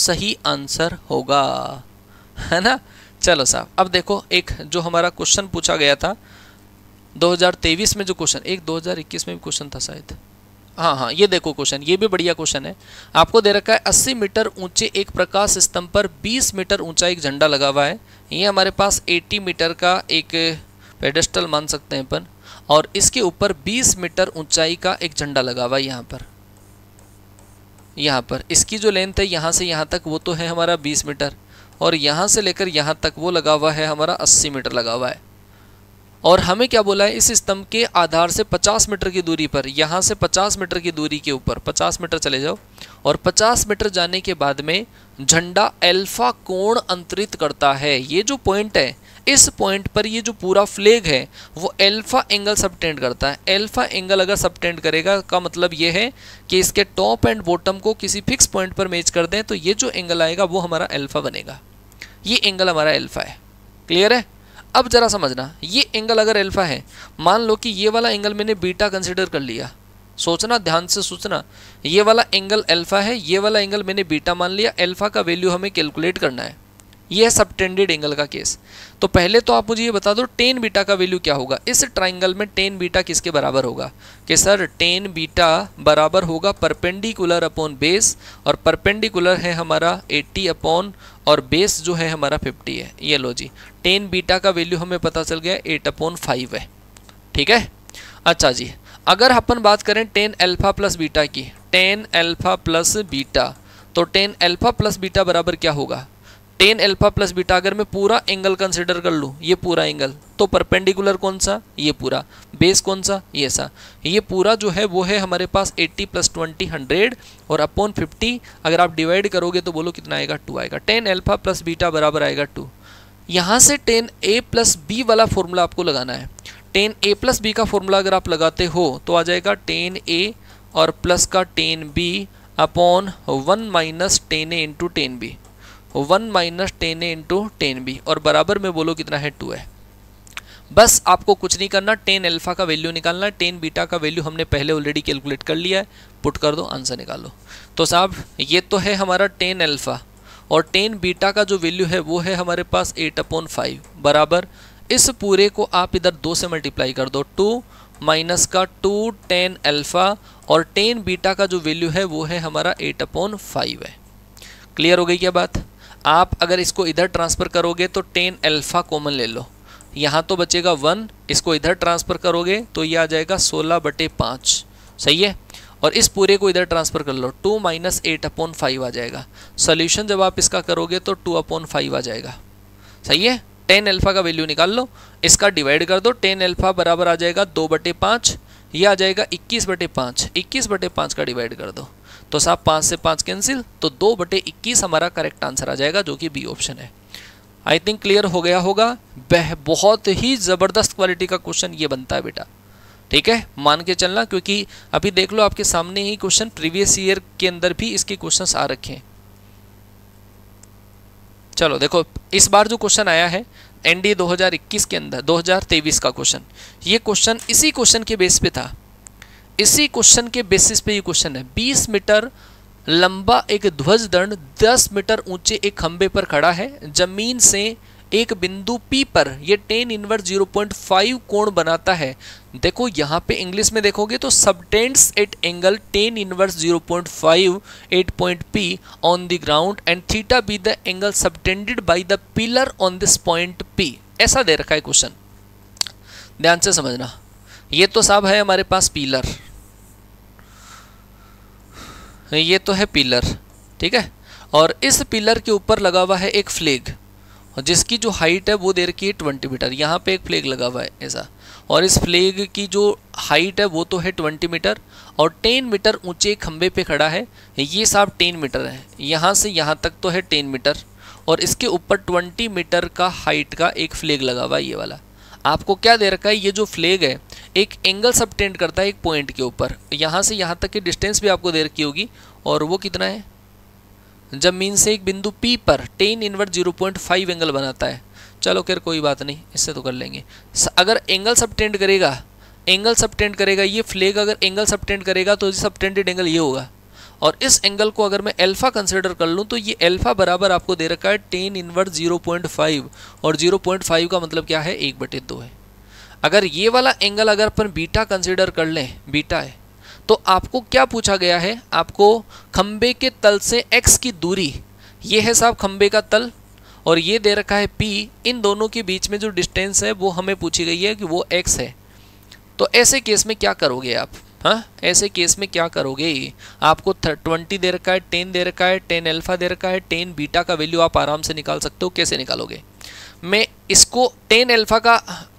सही आंसर होगा है ना चलो साहब अब देखो एक जो हमारा क्वेश्चन पूछा गया था 2023 में जो क्वेश्चन एक 2021 में भी क्वेश्चन था शायद हाँ हाँ ये देखो क्वेश्चन ये भी बढ़िया क्वेश्चन है आपको दे रखा है 80 मीटर ऊंचे एक प्रकाश स्तंभ पर 20 मीटर ऊंचा एक झंडा लगा हुआ है ये हमारे पास 80 मीटर का एक पेडेस्टल मान सकते हैं अपन और इसके ऊपर 20 मीटर ऊंचाई का एक झंडा लगा हुआ है यहाँ पर यहाँ पर इसकी जो लेंथ है यहाँ से यहाँ तक वो तो है हमारा बीस मीटर और यहाँ से लेकर यहाँ तक वो लगा हुआ है हमारा अस्सी मीटर लगा हुआ है और हमें क्या बोला है इस स्तंभ के आधार से 50 मीटर की दूरी पर यहाँ से 50 मीटर की दूरी के ऊपर 50 मीटर चले जाओ और 50 मीटर जाने के बाद में झंडा अल्फा कोण अंतरित करता है ये जो पॉइंट है इस पॉइंट पर ये जो पूरा फ्लैग है वो अल्फा एंगल सबटेंड करता है अल्फा एंगल अगर सबटेंड करेगा का मतलब ये है कि इसके टॉप एंड बॉटम को किसी फिक्स पॉइंट पर मैच कर दें तो ये जो एंगल आएगा वो हमारा एल्फा बनेगा ये एंगल हमारा एल्फ़ा है क्लियर है अब ज़रा समझना ये एंगल अगर एल्फा है मान लो कि ये वाला एंगल मैंने बीटा कंसिडर कर लिया सोचना ध्यान से सोचना ये वाला एंगल एल्फा है ये वाला एंगल मैंने बीटा मान लिया एल्फा का वैल्यू हमें कैलकुलेट करना है ये है सबटेंडेड एंगल का केस तो पहले तो आप मुझे ये बता दो टेन बीटा का वैल्यू क्या होगा इस ट्राइंगल में टेन बीटा किसके बराबर होगा कि सर टेन बीटा बराबर होगा परपेंडिकुलर अपॉन बेस और परपेंडिकुलर है हमारा 80 अपॉन और बेस जो है हमारा 50 है ये लो जी टेन बीटा का वैल्यू हमें पता चल गया एट अपॉन फाइव है ठीक है अच्छा जी अगर अपन बात करें टेन एल्फा प्लस बीटा की टेन एल्फा प्लस बीटा तो टेन एल्फा प्लस बीटा बराबर क्या होगा टेन एल्फा प्लस बीटा अगर मैं पूरा एंगल कंसिडर कर लूँ ये पूरा एंगल तो परपेंडिकुलर कौन सा ये पूरा बेस कौन सा ये सा ये पूरा जो है वो है हमारे पास 80 प्लस ट्वेंटी हंड्रेड और अपॉन 50 अगर आप डिवाइड करोगे तो बोलो कितना आएगा टू आएगा टेन एल्फा प्लस बीटा बराबर आएगा टू यहाँ से टेन ए प्लस बी वाला फॉर्मूला आपको लगाना है टेन ए प्लस बी का फॉर्मूला अगर आप लगाते हो तो आ जाएगा टेन ए और प्लस का tan B upon one minus tan A into tan B one minus tan A into tan B और बराबर में बोलो कितना है टू है बस आपको कुछ नहीं करना टेन अल्फा का वैल्यू निकालना है टेन बीटा का वैल्यू हमने पहले ऑलरेडी कैलकुलेट कर लिया है पुट कर दो आंसर निकालो तो साहब ये तो है हमारा टेन अल्फ़ा और टेन बीटा का जो वैल्यू है वो है हमारे पास एट अपॉन फाइव बराबर इस पूरे को आप इधर दो से मल्टीप्लाई कर दो टू माइनस का टू टेन अल्फ़ा और टेन बीटा का जो वैल्यू है वो है हमारा एट अपॉन फाइव है क्लियर हो गई क्या बात आप अगर इसको इधर ट्रांसफ़र करोगे तो टेन अल्फ़ा कॉमन ले लो यहाँ तो बचेगा वन इसको इधर ट्रांसफ़र करोगे तो ये आ जाएगा सोलह बटे पाँच सही है और इस पूरे को इधर ट्रांसफ़र कर लो two minus eight upon five आ जाएगा सोल्यूशन जब आप इसका करोगे तो टू अपॉन फाइव आ जाएगा सही है टेन अल्फ़ा का वैल्यू निकाल लो इसका डिवाइड कर दो टेन अल्फ़ा बराबर आ जाएगा दो बटे पाँच ये आ जाएगा इक्कीस बटे पाँच इक्कीस बटे पाँच का डिवाइड कर दो तो साहब पाँच से पाँच कैंसिल तो दो बटे इक्कीस हमारा करेक्ट आंसर आ जाएगा जो कि बी ऑप्शन है आई थिंक क्लियर हो गया होगा बह बहुत ही ज़बरदस्त क्वालिटी का क्वेश्चन ये बनता है बेटा ठीक है मान के चलना क्योंकि अभी देख लो आपके सामने ही क्वेश्चन प्रीवियस ईयर के अंदर भी इसके क्वेश्चंस आ रखे हैं चलो देखो इस बार जो क्वेश्चन आया है एनडी 2021 के अंदर 2023 का क्वेश्चन ये क्वेश्चन इसी क्वेश्चन के बेस पे था इसी क्वेश्चन के बेसिस पे ये क्वेश्चन है 20 मीटर लंबा एक ध्वज दंड 10 मीटर ऊंचे एक खंबे पर खड़ा है जमीन से एक बिंदु P पर ये टेन इनवर्स 0.5 कोण बनाता है देखो यहाँ पे इंग्लिश में देखोगे तो subtends at angle tan inverse 0.5 at point P on the ground and theta be the angle subtended by the pillar on this point P ऐसा दे रखा है क्वेश्चन ध्यान से समझना ये तो साहब है हमारे पास पिलर हाँ, ये तो है पिलर ठीक है और इस पिलर के ऊपर लगा हुआ है एक फ्लेग जिसकी जो हाइट है वो दे रखी है ट्वेंटी मीटर यहाँ पे एक फ्लेग लगा हुआ है ऐसा और इस फ्लेग की जो हाइट है वो तो है ट्वेंटी मीटर और टेन मीटर ऊंचे खंबे पे खड़ा है ये साहब टेन मीटर है यहाँ से यहाँ तक तो है टेन मीटर और इसके ऊपर ट्वेंटी मीटर का हाइट का एक फ्लेग लगा हुआ है ये वाला आपको क्या दे रखा है ये जो फ्लेग है एक एंगल सबटेंड करता है एक पॉइंट के ऊपर यहाँ से यहाँ तक की डिस्टेंस भी आपको दे रखी होगी और वो कितना है जब मीन से एक बिंदु पी पर tan inverse zero point five angle बनाता है चलो खैर कोई बात नहीं इससे तो कर लेंगे अगर एंगल सबटेंड करेगा एंगल सबटेंड करेगा ये फ्लेग अगर एंगल सबटेंड करेगा तो सबटेंडेड एंगल ये होगा और इस एंगल को अगर मैं अल्फा कंसिडर कर लूँ तो ये अल्फा बराबर आपको दे रखा है tan inverse zero point five और जीरो पॉइंट फाइव का मतलब क्या है एक बटे दो है अगर ये वाला एंगल अगर अपन बीटा कंसिडर कर लें बीटा है तो आपको क्या पूछा गया है आपको खम्बे के तल से एक्स की दूरी ये है साहब खम्बे का तल और ये दे रखा है पी इन दोनों के बीच में जो डिस्टेंस है वो हमें पूछी गई है कि वो एक्स है तो ऐसे केस में क्या करोगे आप हाँ ऐसे केस में क्या करोगे आपको ट्वेंटी दे रखा है टेन दे रखा है टेन अल्फा दे रखा है टेन बीटा का वैल्यू आप आराम से निकाल सकते हो कैसे निकालोगे मैं इसको टेन अल्फा का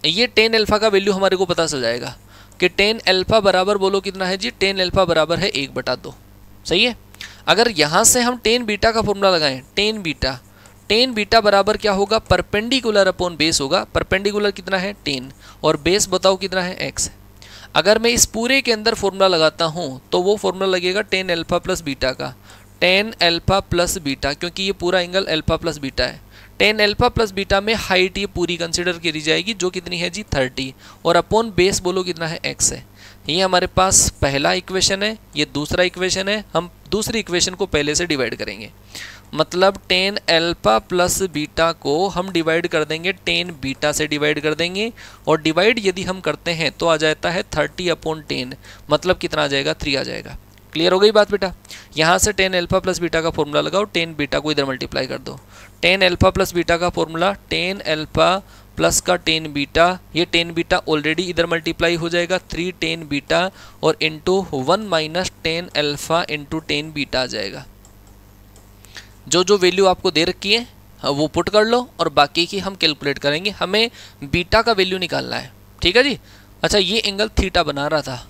ये टेन अल्फा का वैल्यू हमारे को पता चल जाएगा कि टेन अल्फा बराबर बोलो कितना है जी टेन अल्फा बराबर है एक बटा दो सही है अगर यहाँ से हम टेन बीटा का फॉर्मूला लगाएं टेन बीटा टेन बीटा बराबर क्या होगा परपेंडिकुलर अपॉन बेस होगा परपेंडिकुलर कितना है टेन और बेस बताओ कितना है एक्स अगर मैं इस पूरे के अंदर फॉर्मूला लगाता हूँ तो वो फॉर्मूला लगेगा टेन एल्फा प्लस बीटा का टेन एल्फा प्लस बीटा क्योंकि ये पूरा एंगल एल्फा प्लस बीटा है टेन एल्फा प्लस बीटा में हाइट ये पूरी कंसिडर करी जाएगी जो कितनी है जी थर्टी और अपॉन बेस बोलो कितना है एक्स है ये हमारे पास पहला इक्वेशन है ये दूसरा इक्वेशन है हम दूसरी इक्वेशन को पहले से डिवाइड करेंगे मतलब टेन एल्फा प्लस बीटा को हम डिवाइड कर देंगे टेन बीटा से डिवाइड कर देंगे और डिवाइड यदि हम करते हैं तो आ जाता है थर्टी अपॉन टेन मतलब कितना आ जाएगा थ्री आ जाएगा क्लियर हो गई बात बेटा यहाँ से टेन एल्फा प्लस बीटा का फॉर्मूला लगाओ टेन बीटा को इधर मल्टीप्लाई कर दो टेन एल्फा प्लस बीटा का फॉर्मूला टेन एल्फा प्लस का टेन बीटा ये टेन बीटा ऑलरेडी इधर मल्टीप्लाई हो जाएगा थ्री टेन बीटा और into one minus tan alpha into tan beta आ जाएगा जो जो वैल्यू आपको दे रखी है हाँ, वो पुट कर लो और बाकी की हम कैलकुलेट करेंगे हमें बीटा का वैल्यू निकालना है ठीक है जी अच्छा ये एंगल थीटा बना रहा था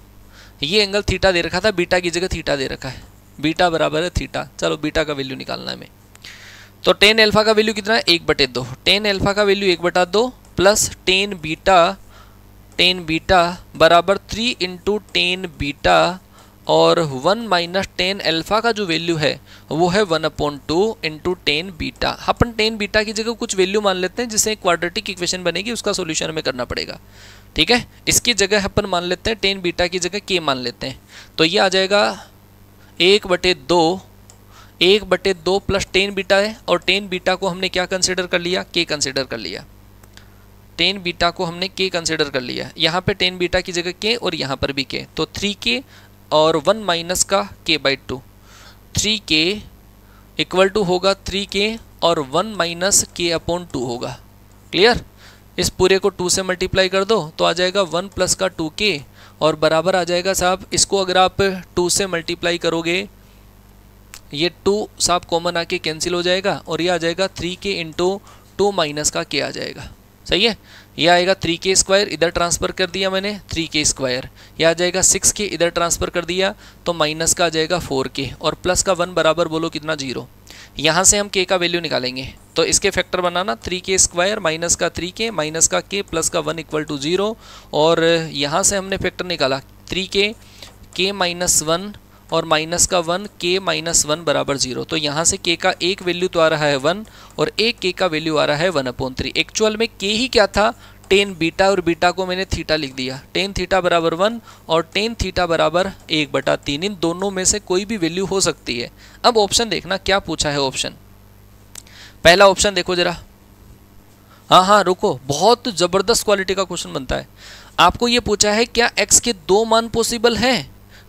ये एंगल थीटा दे रखा था बीटा की जगह थीटा दे रखा है बीटा बराबर है थीटा चलो बीटा का वैल्यू निकालना है हमें तो टेन एल्फा का वैल्यू कितना है एक बटे दो टेन एल्फा का वैल्यू एक बटा दो plus tan beta tan beta बराबर थ्री इंटू टेन बीटा और वन माइनस टेन एल्फ़ा का जो वैल्यू है वो है one upon two into tan beta अपन टेन बीटा की जगह कुछ वैल्यू मान लेते हैं जिससे क्वाड्रेटिक इक्वेशन बनेगी उसका सोल्यूशन हमें करना पड़ेगा ठीक है इसकी जगह अपन मान लेते हैं टेन बीटा की जगह के मान लेते हैं तो ये आ जाएगा एक बटे दो एक बटे दो प्लस टेन बीटा है और टेन बीटा को हमने क्या कंसिडर कर लिया के कंसिडर कर लिया टेन बीटा को हमने के कंसिडर कर लिया यहाँ पे टेन बीटा की जगह के और यहाँ पर भी के तो थ्री के और वन माइनस का K by two three K equal to होगा थ्री के और one minus K upon two होगा क्लियर इस पूरे को टू से मल्टीप्लाई कर दो तो आ जाएगा वन प्लस का टू के और बराबर आ जाएगा साहब इसको अगर आप टू से मल्टीप्लाई करोगे ये टू साहब कॉमन आके कैंसिल हो जाएगा और ये आ जाएगा थ्री के इंटू टू माइनस का के आ जाएगा सही है ये आएगा थ्री के स्क्वायर इधर ट्रांसफ़र कर दिया मैंने थ्री के स्क्वायर ये आ जाएगा सिक्स के इधर ट्रांसफ़र कर दिया तो माइनस का आ जाएगा फोर के और प्लस का वन बराबर बोलो कितना जीरो यहाँ से हम के का वैल्यू निकालेंगे तो इसके फैक्टर बनाना थ्री के स्क्वायर माइनस का थ्री के माइनस का के प्लस का वन इक्वल टू ज़ीरो और यहाँ से हमने फैक्टर निकाला three K K minus one और माइनस का वन के माइनस वन बराबर जीरो तो यहाँ से के का एक वैल्यू तो आ रहा है वन और एक के का वैल्यू आ रहा है वन अपॉन थ्री एक्चुअल में के ही क्या था टेन बीटा और बीटा को मैंने थीटा लिख दिया टेन थीटा बराबर वन और टेन थीटा बराबर एक बटा तीन इन दोनों में से कोई भी वैल्यू हो सकती है अब ऑप्शन देखना क्या पूछा है ऑप्शन पहला ऑप्शन देखो जरा हाँ हाँ रुको बहुत ज़बरदस्त क्वालिटी का क्वेश्चन बनता है आपको ये पूछा है क्या एक्स के दो मान पॉसिबल हैं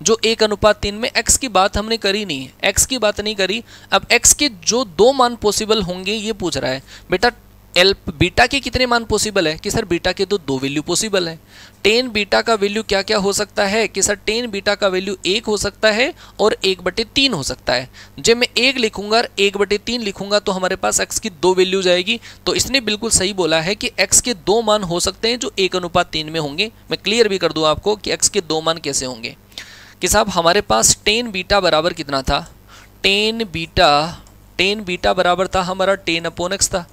जो एक अनुपात तीन में एक्स की बात हमने करी नहीं है एक्स की बात नहीं करी अब एक्स के जो दो मान पॉसिबल होंगे ये पूछ रहा है बेटा एल बीटा के कितने मान पॉसिबल है कि सर बीटा के तो दो वैल्यू पॉसिबल है टेन बीटा का वैल्यू क्या क्या हो सकता है कि सर टेन बीटा का वैल्यू एक हो सकता है और एक बटे तीन हो सकता है जब मैं एक लिखूंगा और एक बटे तीन लिखूंगा तो हमारे पास एक्स की दो वैल्यू जाएगी तो इसने बिल्कुल सही बोला है कि एक्स के दो मान हो सकते हैं जो एक अनुपात तीन में होंगे मैं क्लियर भी कर दूँ आपको कि एक्स के दो मान कैसे होंगे कि साहब हमारे पास टेन बीटा बराबर कितना था टेन बीटा टेन बीटा बराबर था हमारा टेन अपोन एक्स था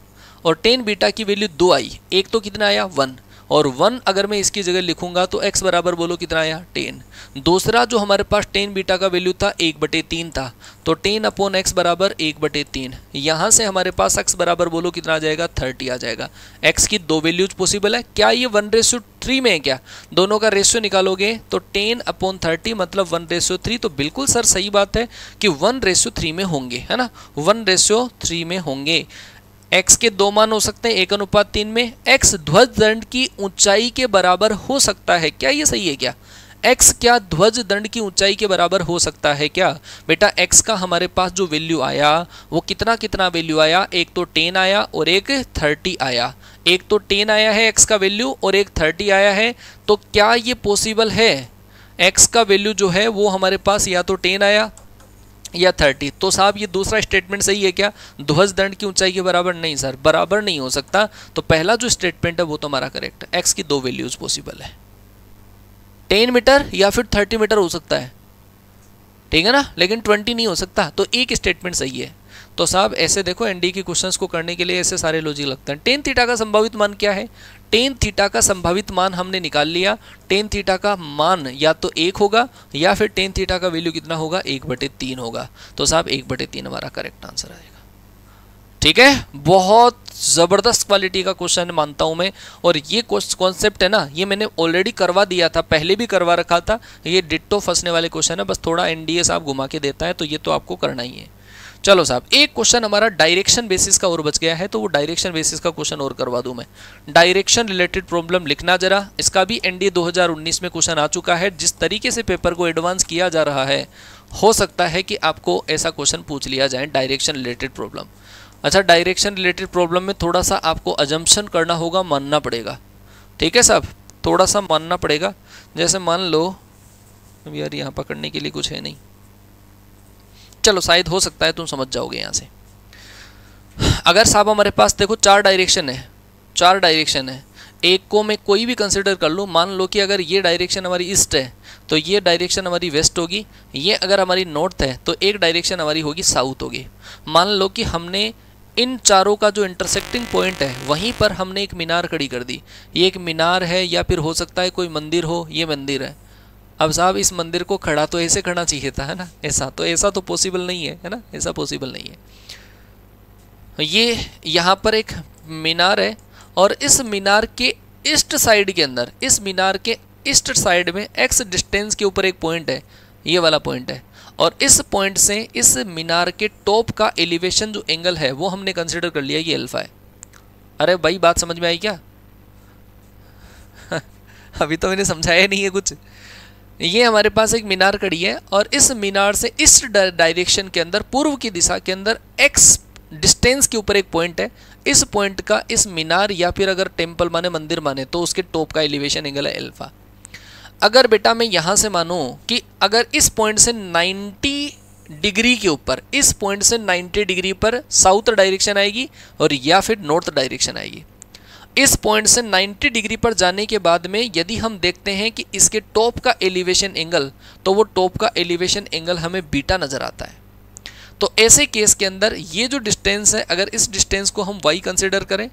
और टेन बीटा की वैल्यू दो आई एक तो कितना आया वन और वन अगर मैं इसकी जगह लिखूंगा तो एक्स बराबर बोलो कितना आया टेन दूसरा जो हमारे पास टेन बीटा का वैल्यू था एक बटे तीन था तो टेन अपॉन एक्स बराबर एक बटे तीन यहाँ से हमारे पास एक्स बराबर बोलो कितना आ जाएगा थर्टी आ जाएगा एक्स की दो वैल्यूज पॉसिबल है क्या ये वन रेशियो थ्री में है क्या दोनों का रेशियो निकालोगे तो टेन अपॉन थर्टी मतलब वन रेशियो थ्री तो बिल्कुल सर सही बात है कि वन रेशियो थ्री में होंगे है ना वन रेशियो थ्री में होंगे एक्स के दो मान हो सकते हैं एक अनुपात तीन में एक्स ध्वज दंड की ऊंचाई के बराबर हो सकता है क्या ये सही है क्या एक्स क्या ध्वज दंड की ऊंचाई के बराबर हो सकता है क्या बेटा एक्स का हमारे पास जो वैल्यू आया वो कितना कितना वैल्यू आया एक तो टेन आया और एक थर्टी आया एक तो टेन आया है एक्स का वैल्यू और एक थर्टी आया है तो क्या ये पॉसिबल है एक्स का वैल्यू जो है वो हमारे पास या तो टेन आया या थर्टी तो साहब ये दूसरा स्टेटमेंट सही है क्या ध्वज दंड की ऊंचाई के बराबर नहीं सर बराबर नहीं हो सकता तो पहला जो स्टेटमेंट है वो तो हमारा करेक्ट है एक्स की दो वैल्यूज पॉसिबल है टेन मीटर या फिर थर्टी मीटर हो सकता है ठीक है ना लेकिन ट्वेंटी नहीं हो सकता तो एक स्टेटमेंट सही है तो साहब ऐसे देखो एनडी के क्वेश्चंस को करने के लिए ऐसे सारे लॉजिक लगते हैं टेन थीटा का संभावित मान क्या है टेन थीटा का संभावित मान हमने निकाल लिया टेन थीटा का मान या तो एक होगा या फिर टेन थीटा का वैल्यू कितना होगा एक बटे तीन होगा तो साहब एक बटे तीन हमारा करेक्ट आंसर आएगा ठीक है बहुत ज़बरदस्त क्वालिटी का क्वेश्चन मानता हूँ मैं और ये कॉन्सेप्ट है ना ये मैंने ऑलरेडी करवा दिया था पहले भी करवा रखा था ये डिट्टो फंसने वाले क्वेश्चन है बस थोड़ा एनडीए साहब घुमा के देता है तो ये तो आपको करना ही है चलो साहब एक क्वेश्चन हमारा डायरेक्शन बेसिस का और बच गया है तो वो डायरेक्शन बेसिस का क्वेश्चन और करवा दूं मैं डायरेक्शन रिलेटेड प्रॉब्लम लिखना जरा इसका भी एनडीए 2019 में क्वेश्चन आ चुका है जिस तरीके से पेपर को एडवांस किया जा रहा है हो सकता है कि आपको ऐसा क्वेश्चन पूछ लिया जाए डायरेक्शन रिलेटेड प्रॉब्लम अच्छा डायरेक्शन रिलेटेड प्रॉब्लम में थोड़ा सा आपको अजम्पन करना होगा मानना पड़ेगा ठीक है साहब थोड़ा सा मानना पड़ेगा जैसे मान लो अब यार यहाँ पकड़ने के लिए कुछ है नहीं चलो शायद हो सकता है तुम समझ जाओगे यहाँ से अगर साहब हमारे पास देखो चार डायरेक्शन है चार डायरेक्शन है एक को मैं कोई भी कंसिडर कर लूँ मान लो कि अगर ये डायरेक्शन हमारी ईस्ट है तो ये डायरेक्शन हमारी वेस्ट होगी ये अगर हमारी नॉर्थ है तो एक डायरेक्शन हमारी होगी साउथ होगी मान लो कि हमने इन चारों का जो इंटरसेक्टिंग पॉइंट है वहीं पर हमने एक मीनार खड़ी कर दी ये एक मीनार है या फिर हो सकता है कोई मंदिर हो ये मंदिर है अब साहब इस मंदिर को खड़ा तो ऐसे खड़ा चाहिए था है ना ऐसा तो ऐसा तो पॉसिबल नहीं है है ना ऐसा पॉसिबल नहीं है ये यहाँ पर एक मीनार है और इस मीनार के ईस्ट साइड के अंदर इस मीनार के ईस्ट साइड में एक्स डिस्टेंस के ऊपर एक पॉइंट है ये वाला पॉइंट है और इस पॉइंट से इस मीनार के टॉप का एलिवेशन जो एंगल है वो हमने कंसिडर कर लिया ये अल्फ़ा है अरे भाई बात समझ में आई क्या अभी तो मैंने समझाया नहीं है कुछ ये हमारे पास एक मीनार कड़ी है और इस मीनार से इस डायरेक्शन के अंदर पूर्व की दिशा के अंदर एक्स डिस्टेंस के ऊपर एक पॉइंट है इस पॉइंट का इस मीनार या फिर अगर टेम्पल माने मंदिर माने तो उसके टॉप का एलिवेशन एंगल है एल्फा अगर बेटा मैं यहाँ से मानूँ कि अगर इस पॉइंट से 90 डिग्री के ऊपर इस पॉइंट से 90 डिग्री पर साउथ डायरेक्शन आएगी और या फिर नॉर्थ डायरेक्शन आएगी इस पॉइंट से 90 डिग्री पर जाने के बाद में यदि हम देखते हैं कि इसके टॉप का एलिवेशन एंगल तो वो टॉप का एलिवेशन एंगल हमें बीटा नज़र आता है तो ऐसे केस के अंदर ये जो डिस्टेंस है अगर इस डिस्टेंस को हम वाई कंसिडर करें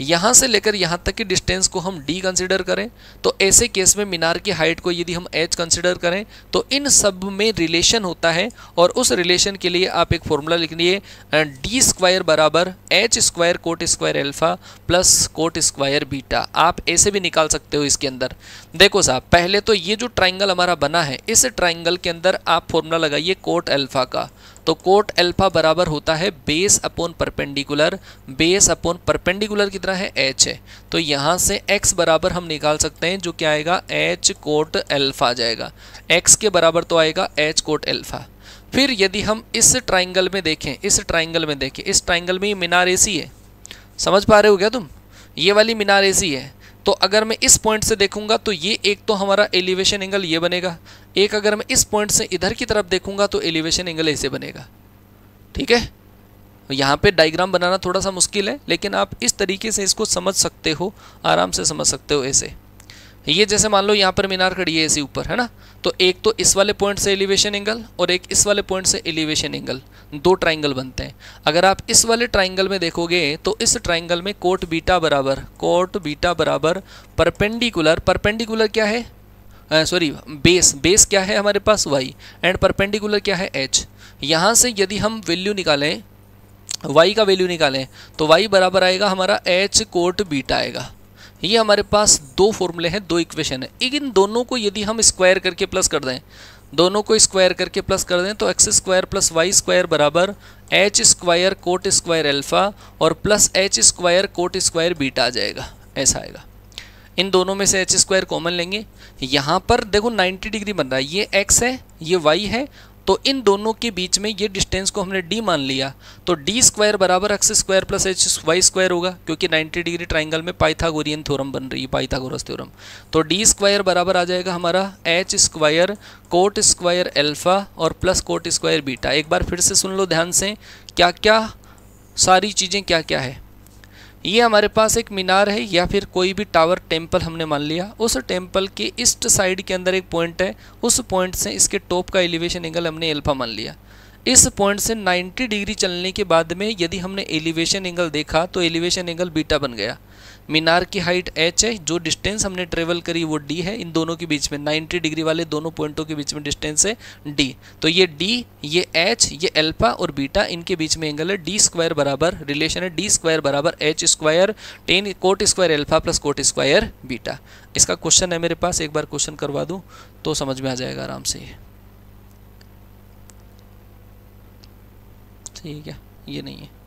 यहाँ से लेकर यहाँ तक की डिस्टेंस को हम डी कंसिडर करें तो ऐसे केस में मीनार की हाइट को यदि हम एच कंसिडर करें तो इन सब में रिलेशन होता है और उस रिलेशन के लिए आप एक फॉर्मूला लिख लिए डी स्क्वायर बराबर H square cot square alpha plus cot square beta आप ऐसे भी निकाल सकते हो इसके अंदर देखो साहब पहले तो ये जो ट्राइंगल हमारा बना है इस ट्राइंगल के अंदर आप फॉर्मूला लगाइए कोट एल्फ़ा का तो कोट अल्फा बराबर होता है base upon perpendicular base upon perpendicular कितना है एच है तो यहाँ से एक्स बराबर हम निकाल सकते हैं जो क्या आएगा एच कोट एल्फा जाएगा एक्स के बराबर तो आएगा एच कोट एल्फा फिर यदि हम इस ट्राइंगल में देखें इस ट्राइंगल में देखें इस ट्राइंगल में ये मीनार ए है समझ पा रहे हो क्या तुम ये वाली मीनार ए है तो अगर मैं इस पॉइंट से देखूंगा तो ये एक तो हमारा एलिवेशन एंगल ये बनेगा एक अगर मैं इस पॉइंट से इधर की तरफ देखूंगा तो एलिवेशन एंगल ऐसे बनेगा ठीक है यहाँ पे डायग्राम बनाना थोड़ा सा मुश्किल है लेकिन आप इस तरीके से इसको समझ सकते हो आराम से समझ सकते हो ऐसे ये जैसे मान लो यहाँ पर मीनार खड़ी है ऐसे ऊपर है ना तो एक तो इस वाले पॉइंट से एलिवेशन एंगल और एक इस वाले पॉइंट से एलिवेशन एंगल दो ट्राइंगल बनते हैं अगर आप इस वाले ट्राइंगल में देखोगे तो इस ट्राइंगल में कोट बीटा बराबर कोट बीटा बराबर परपेंडिकुलर परपेंडिकुलर क्या है सॉरी बेस बेस क्या है हमारे पास वाई एंड परपेंडिकुलर क्या है एच यहाँ से यदि हम वैल्यू निकालें वाई का वैल्यू निकालें तो वाई बराबर आएगा हमारा एच कोट बीटा आएगा ये हमारे पास दो फॉर्मूले हैं दो इक्वेशन है इन दोनों को यदि हम स्क्वायर करके प्लस कर दें दोनों को स्क्वायर करके प्लस कर दें तो X square plus Y square बराबर H square cot square alpha और plus H square cot square beta आ जाएगा ऐसा आएगा इन दोनों में से एच स्क्वायर कॉमन लेंगे यहाँ पर देखो 90 डिग्री बन रहा है ये एक्स है ये वाई है तो इन दोनों के बीच में ये डिस्टेंस को हमने डी मान लिया तो डी स्क्वायर बराबर X square plus H Y square होगा क्योंकि 90 डिग्री ट्राइंगल में पाइथागोरियन थ्योरम बन रही है पाइथागोरस थ्योरम तो डी स्क्वायर बराबर आ जाएगा हमारा H square cot square alpha और प्लस कोट स्क्वायर बीटा एक बार फिर से सुन लो ध्यान से क्या क्या सारी चीज़ें क्या क्या है ये हमारे पास एक मीनार है या फिर कोई भी टावर टेम्पल हमने मान लिया उस टेम्पल के ईस्ट साइड के अंदर एक पॉइंट है उस पॉइंट से इसके टॉप का एलिवेशन एंगल हमने एल्फा मान लिया इस पॉइंट से 90 डिग्री चलने के बाद में यदि हमने एलिवेशन एंगल देखा तो एलिवेशन एंगल बीटा बन गया मीनार की हाइट एच है जो डिस्टेंस हमने ट्रेवल करी वो डी है इन दोनों के बीच में 90 डिग्री वाले दोनों पॉइंटों के बीच में डिस्टेंस है डी तो ये डी ये एच ये एल्फा और बीटा इनके बीच में एंगल है डी स्क्वायर बराबर रिलेशन है डी स्क्वायर बराबर H square tan cot square alpha plus cot square beta इसका क्वेश्चन है मेरे पास एक बार क्वेश्चन करवा दूँ तो समझ में आ जाएगा आराम से ये ठीक है ये नहीं है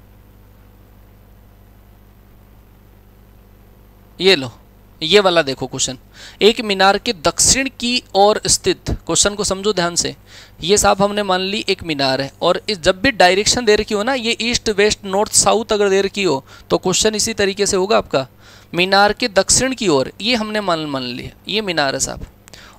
ये लो ये वाला देखो क्वेश्चन एक मीनार के दक्षिण की ओर स्थित क्वेश्चन को समझो ध्यान से ये साहब हमने मान ली एक मीनार है और इस जब भी डायरेक्शन दे रखी हो ना ये ईस्ट वेस्ट नॉर्थ साउथ अगर दे रखी हो तो क्वेश्चन इसी तरीके से होगा आपका मीनार के दक्षिण की ओर ये हमने मान मान लिया ये मीनार है साहब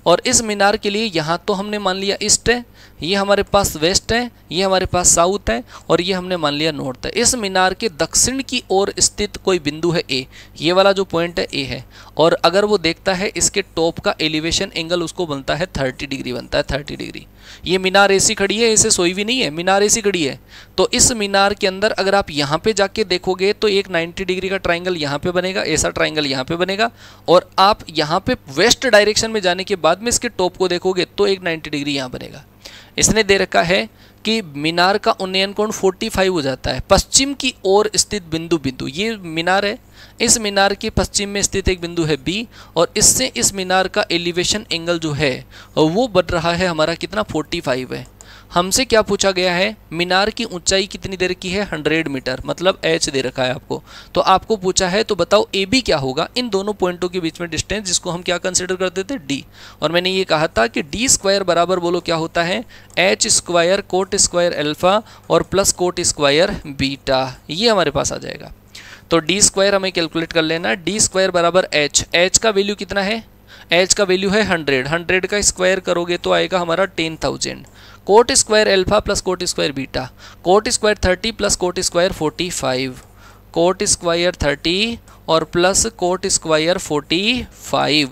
और इस मीनार के लिए यहाँ तो हमने मान लिया ईस्ट है ये हमारे पास वेस्ट है ये हमारे पास साउथ है और ये हमने मान लिया नॉर्थ है इस मीनार के दक्षिण की ओर स्थित कोई बिंदु है ए ये वाला जो पॉइंट है ए है और अगर वो देखता है इसके टॉप का एलिवेशन एंगल उसको बनता है थर्टी डिग्री बनता है थर्टी डिग्री ये मीनार ऐसी खड़ी है इसे सोई भी नहीं है मीनार ऐसी खड़ी है तो इस मीनार के अंदर अगर आप यहाँ पे जाके देखोगे तो एक नाइन्टी डिग्री का ट्राइंगल यहाँ पे बनेगा ऐसा ट्राइंगल यहाँ पे बनेगा और आप यहाँ पे वेस्ट डायरेक्शन में जाने के बाद बाद में इसके टॉप को देखोगे तो एक 90 डिग्री यहाँ बनेगा इसने दे रखा है कि मीनार का उन्नयन कोण 45 हो जाता है पश्चिम की ओर स्थित बिंदु बिंदु ये मीनार है इस मीनार के पश्चिम में स्थित एक बिंदु है बी और इससे इस मीनार का एलिवेशन एंगल जो है वो बढ़ रहा है हमारा कितना 45 है हमसे क्या पूछा गया है मीनार की ऊंचाई कितनी देर की है हंड्रेड मीटर मतलब एच दे रखा है आपको तो आपको पूछा है तो बताओ ए बी क्या होगा इन दोनों पॉइंटों के बीच में डिस्टेंस जिसको हम क्या कंसिडर करते थे डी और मैंने ये कहा था कि डी स्क्वायर बराबर बोलो क्या होता है H square cot square alpha और प्लस कोट स्क्वायर बीटा ये हमारे पास आ जाएगा तो डी स्क्वायर हमें कैलकुलेट कर लेना डी स्क्वायर बराबर एच एच का वैल्यू कितना है एच का वैल्यू है हंड्रेड हंड्रेड का स्क्वायर करोगे तो आएगा हमारा ten thousand cot square alpha plus cot square beta cot square thirty plus cot square forty five cot square thirty और plus cot square forty five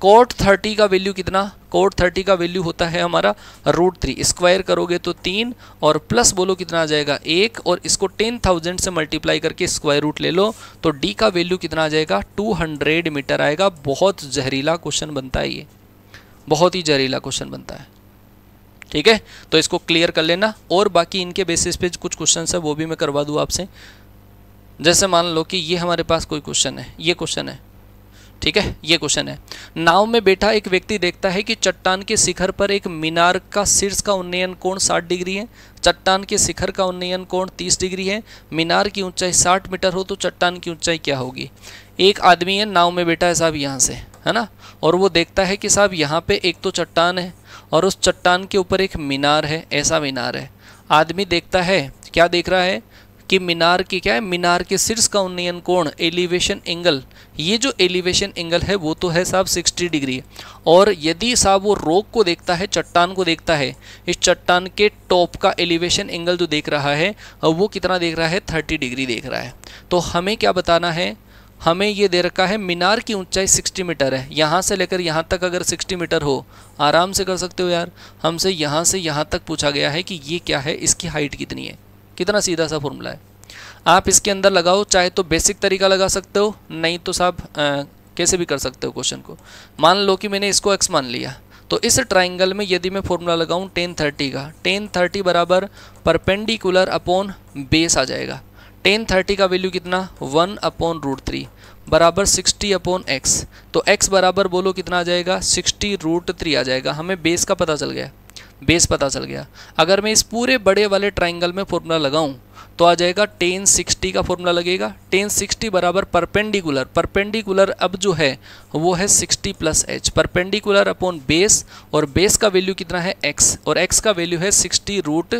cot thirty का वैल्यू कितना कोट थर्टी का वैल्यू होता है हमारा रूट थ्री स्क्वायर करोगे तो तीन और प्लस बोलो कितना आ जाएगा एक और इसको टेन थाउजेंड से मल्टीप्लाई करके स्क्वायर रूट ले लो तो डी का वैल्यू कितना आ जाएगा टू हंड्रेड मीटर आएगा बहुत जहरीला क्वेश्चन बनता है ये बहुत ही जहरीला क्वेश्चन बनता है ठीक है तो इसको क्लियर कर लेना और बाकी इनके बेसिस पे कुछ क्वेश्चन है वो भी मैं करवा दूँ आपसे जैसे मान लो कि ये हमारे पास कोई क्वेश्चन है ये क्वेश्चन है ठीक है ये क्वेश्चन है नाव में बैठा एक व्यक्ति देखता है कि चट्टान के शिखर पर एक मीनार का शीर्ष का उन्नयन कोण 60 डिग्री है चट्टान के शिखर का उन्नयन कोण 30 डिग्री है मीनार की ऊंचाई 60 मीटर हो तो चट्टान की ऊंचाई क्या होगी एक आदमी है नाव में बैठा है साहब यहाँ से है ना और वो देखता है कि साहब यहाँ पे एक तो चट्टान है और उस चट्टान के ऊपर एक मीनार है ऐसा मीनार है आदमी देखता है क्या देख रहा है कि मीनार की क्या है मीनार के शीर्ष का उन्नयन कोण एलिवेशन एंगल ये जो एलिवेशन एंगल है वो तो है साहब 60 डिग्री और यदि साहब वो रोक को देखता है चट्टान को देखता है इस चट्टान के टॉप का एलिवेशन एंगल जो देख रहा है वो कितना देख रहा है 30 डिग्री देख रहा है तो हमें क्या बताना है हमें ये दे रखा है मीनार की ऊंचाई 60 मीटर है यहाँ से लेकर यहाँ तक अगर 60 मीटर हो आराम से कर सकते हो यार हमसे यहाँ से यहाँ तक पूछा गया है कि ये क्या है इसकी हाइट कितनी है कितना सीधा सा फॉर्मूला है आप इसके अंदर लगाओ चाहे तो बेसिक तरीका लगा सकते हो नहीं तो साहब कैसे भी कर सकते हो क्वेश्चन को मान लो कि मैंने इसको एक्स मान लिया तो इस ट्राइंगल में यदि मैं फॉर्मूला लगाऊँ टेन थर्टी का टेन थर्टी बराबर परपेंडिकुलर अपॉन बेस आ जाएगा टेन थर्टी का वैल्यू कितना वन अपॉन रूट थ्री बराबर सिक्सटी अपॉन एक्स तो एक्स बराबर बोलो कितना आ जाएगा सिक्सटी रूट थ्री आ जाएगा हमें बेस का पता चल गया बेस पता चल गया अगर मैं इस पूरे बड़े वाले ट्राइंगल में फॉर्मूला लगाऊँ तो आ जाएगा टेन सिक्सटी का फॉर्मूला लगेगा टेन सिक्सटी बराबर परपेंडिकुलर परपेंडिकुलर अब जो है वो है sixty plus H perpendicular upon base और बेस का वैल्यू कितना है एक्स और एक्स का वैल्यू है sixty root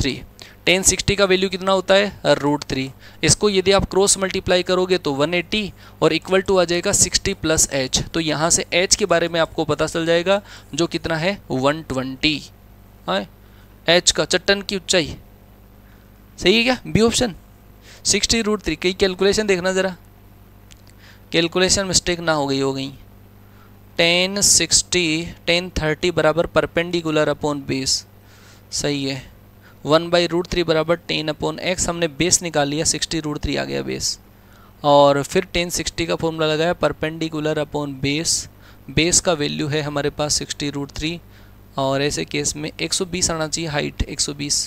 three tan sixty का वैल्यू कितना होता है रूट थ्री इसको यदि आप क्रॉस मल्टीप्लाई करोगे तो वन एट्टी और इक्वल टू आ जाएगा सिक्सटी प्लस एच तो यहाँ से एच के बारे में आपको पता चल जाएगा जो कितना है वन ट्वेंटी एच का चट्टन की ऊंचाई सही है क्या B option sixty root three कई कैलकुलेशन देखना ज़रा कैलकुलेशन मिस्टेक ना हो गई हो गई टेन सिक्सटी टेन थर्टी बराबर परपेंडिकुलर अपॉन बेस सही है वन बाई रूट थ्री बराबर टेन अपॉन एक्स हमने बेस निकाल लिया सिक्सटी रूट थ्री आ गया बेस और फिर टेन सिक्सटी का फॉर्मूला लगाया परपेंडिकुलर अपॉन बेस बेस का वैल्यू है हमारे पास सिक्सटी रूट थ्री और ऐसे केस में एक सौ बीस आना चाहिए हाइट एक सौ बीस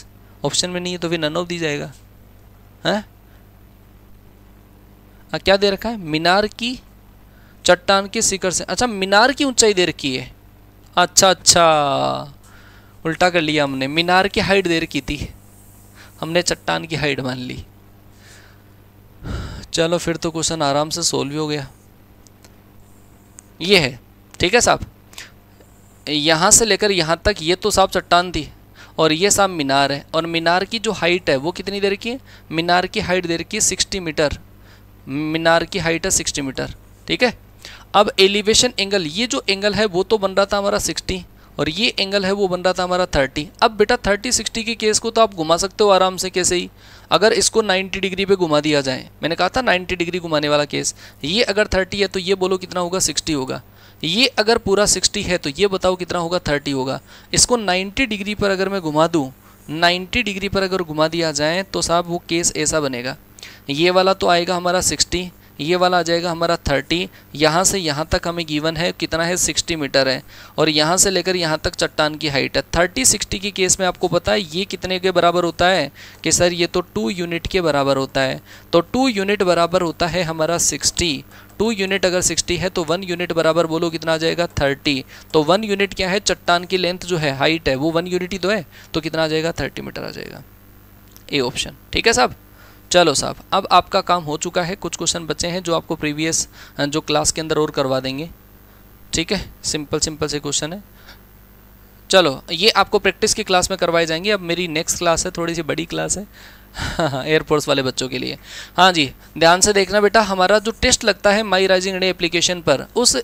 ऑप्शन में नहीं है तो फिर नन ऑफ दी जाएगा हैं आ, क्या दे रखा है मीनार की चट्टान के शिखर से अच्छा मीनार की ऊंचाई दे रखी है अच्छा अच्छा उल्टा कर लिया हमने मीनार की हाइट देर की थी हमने चट्टान की हाइट मान ली चलो फिर तो क्वेश्चन आराम से सोल्व भी हो गया ये है ठीक है साहब यहाँ से लेकर यहाँ तक ये तो साहब चट्टान थी और ये साहब मीनार है और मीनार की जो हाइट है वो कितनी देर की है मीनार की हाइट देर की सिक्सटी मीटर मीनार की हाइट है सिक्सटी मीटर ठीक है अब एलिवेशन एंगल ये जो एंगल है वो तो बन रहा था हमारा सिक्सटी और ये एंगल है वो बन रहा था हमारा 30 अब बेटा 30 60 के केस को तो आप घुमा सकते हो आराम से कैसे ही अगर इसको 90 डिग्री पे घुमा दिया जाए मैंने कहा था 90 डिग्री घुमाने वाला केस ये अगर 30 है तो ये बोलो कितना होगा 60 होगा ये अगर पूरा 60 है तो ये बताओ कितना होगा 30 होगा इसको 90 डिग्री पर अगर मैं घुमा दूँ नाइन्टी डिग्री पर अगर घुमा दिया जाए तो साहब वो केस ऐसा बनेगा ये वाला तो आएगा हमारा सिक्सटी ये वाला आ जाएगा हमारा थर्टी यहाँ से यहाँ तक हमें गिवन है कितना है सिक्सटी मीटर है और यहाँ से लेकर यहाँ तक चट्टान की हाइट है थर्टी सिक्सटी के केस में आपको पता है ये कितने के बराबर होता है कि सर ये तो टू यूनिट के बराबर होता है तो टू यूनिट बराबर होता है हमारा सिक्सटी टू यूनिट अगर सिक्सटी है तो वन यूनिट बराबर बोलो कितना आ जाएगा थर्टी तो वन यूनिट क्या है चट्टान की लेंथ जो है हाइट है वो वन यूनिट ही तो है तो कितना आ जाएगा थर्टी मीटर आ जाएगा ए ऑप्शन ठीक है साहब चलो साहब अब आपका काम हो चुका है कुछ क्वेश्चन बचे हैं जो आपको प्रीवियस जो क्लास के अंदर और करवा देंगे ठीक है सिंपल सिंपल से क्वेश्चन है चलो ये आपको प्रैक्टिस की क्लास में करवाई जाएंगे अब मेरी नेक्स्ट क्लास है थोड़ी सी बड़ी क्लास है एयरफोर्स हाँ, हाँ, वाले बच्चों के लिए हाँ जी ध्यान से देखना बेटा हमारा जो टेस्ट लगता है माई राइजिंग डे एप्लीकेशन पर उस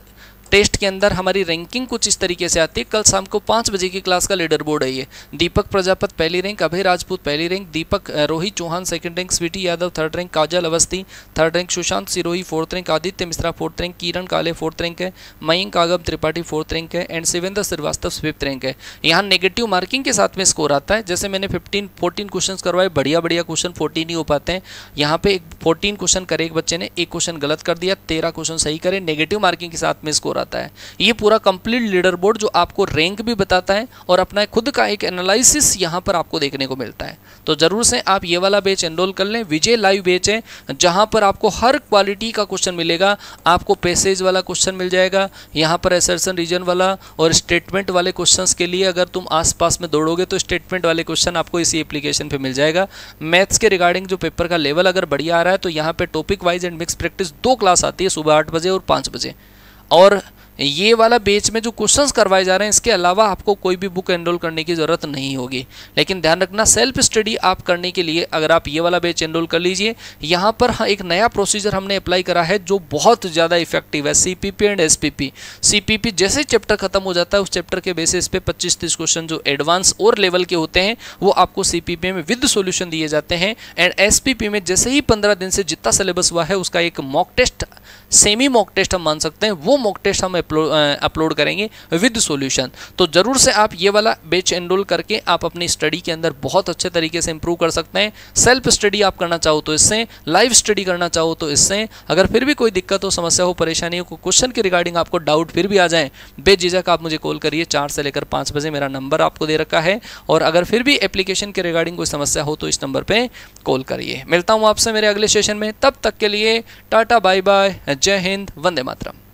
टेस्ट के अंदर हमारी रैंकिंग कुछ इस तरीके से आती है कल शाम को पाँच बजे की क्लास का लीडर बोर्ड है ये दीपक प्रजापत पहली रैंक अभय राजपूत पहली rank Deepak Rohit Chauhan second rank Sweety Yadav third rank Kajal Awasthi third rank Sushant Sirohi fourth rank Aditya Mishra fourth rank Kiran Kale fourth rank है मयंक आगम त्रिपाठी फोर्थ रैंक है and Shivendra Srivastava fifth rank है यहाँ नेगेटिव मार्किंग के साथ में स्कोर आता है जैसे मैंने फिफ्टीन फोर्टीन क्वेश्चन करवाए बढ़िया बढ़िया क्वेश्चन फोर्टीन ही हो पाते हैं यहाँ पे एक फोर्टीन क्वेश्चन करे एक बच्चे ने एक क्वेश्चन गलत कर दिया तेरह क्वेश्चन सही करे नेगेटिव मार्किंग के साथ में स्कोर बताता है ये पूरा कंप्लीट लीडर बोर्ड जो आपको रैंक भी बताता है और अपना खुद का एक एनालिसिस यहाँ पर आपको देखने को मिलता है तो ज़रूर से आप ये वाला बेच एनरोल कर लें विजय लाइव बेच है जहाँ पर आपको हर क्वालिटी का क्वेश्चन मिलेगा आपको पैसेज वाला क्वेश्चन मिल जाएगा यहाँ पर एसर्सन रीजन वाला और स्टेटमेंट वाले क्वेश्चन के लिए अगर तुम आस में दौड़ोगे तो स्टेटमेंट वाले क्वेश्चन आपको इसी एप्लीकेशन पर मिल जाएगा मैथ्स के रिगार्डिंग जो पेपर का लेवल अगर बढ़िया आ रहा है तो यहाँ पर topic wise and mix practice दो क्लास आती है सुबह आठ बजे और पाँच बजे और ये वाला बेच में जो क्वेश्चंस करवाए जा रहे हैं इसके अलावा आपको कोई भी बुक एनरोल करने की ज़रूरत नहीं होगी लेकिन ध्यान रखना सेल्फ स्टडी आप करने के लिए अगर आप ये वाला बेच एनरोल कर लीजिए यहाँ पर हाँ, एक नया प्रोसीजर हमने अप्लाई करा है जो बहुत ज़्यादा इफेक्टिव है सी एंड एस पी जैसे चैप्टर खत्म हो जाता है उस चैप्टर के बेसिस पे पच्चीस तीस क्वेश्चन जो एडवांस और लेवल के होते हैं वो आपको सी में विद सोल्यूशन दिए जाते हैं एंड एस में जैसे ही पंद्रह दिन से जितना सिलेबस हुआ है उसका एक mock test semi mock test हम मान सकते हैं वो मॉक टेस्ट हम अपलोड करेंगे विद सॉल्यूशन तो ज़रूर से आप ये वाला बेच एनरोल करके आप अपनी स्टडी के अंदर बहुत अच्छे तरीके से इंप्रूव कर सकते हैं सेल्फ स्टडी आप करना चाहो तो इससे लाइव स्टडी करना चाहो तो इससे अगर फिर भी कोई दिक्कत हो समस्या हो परेशानी हो क्वेश्चन के रिगार्डिंग आपको डाउट फिर भी आ जाए बेझिझक आप मुझे कॉल करिए चार से लेकर पाँच बजे मेरा नंबर आपको दे रखा है और अगर फिर भी एप्लीकेशन के रिगार्डिंग कोई समस्या हो तो इस नंबर पर कॉल करिए मिलता हूँ आपसे मेरे अगले सेशन में तब तक के लिए टाटा बाय बाय जय हिंद वंदे मातरम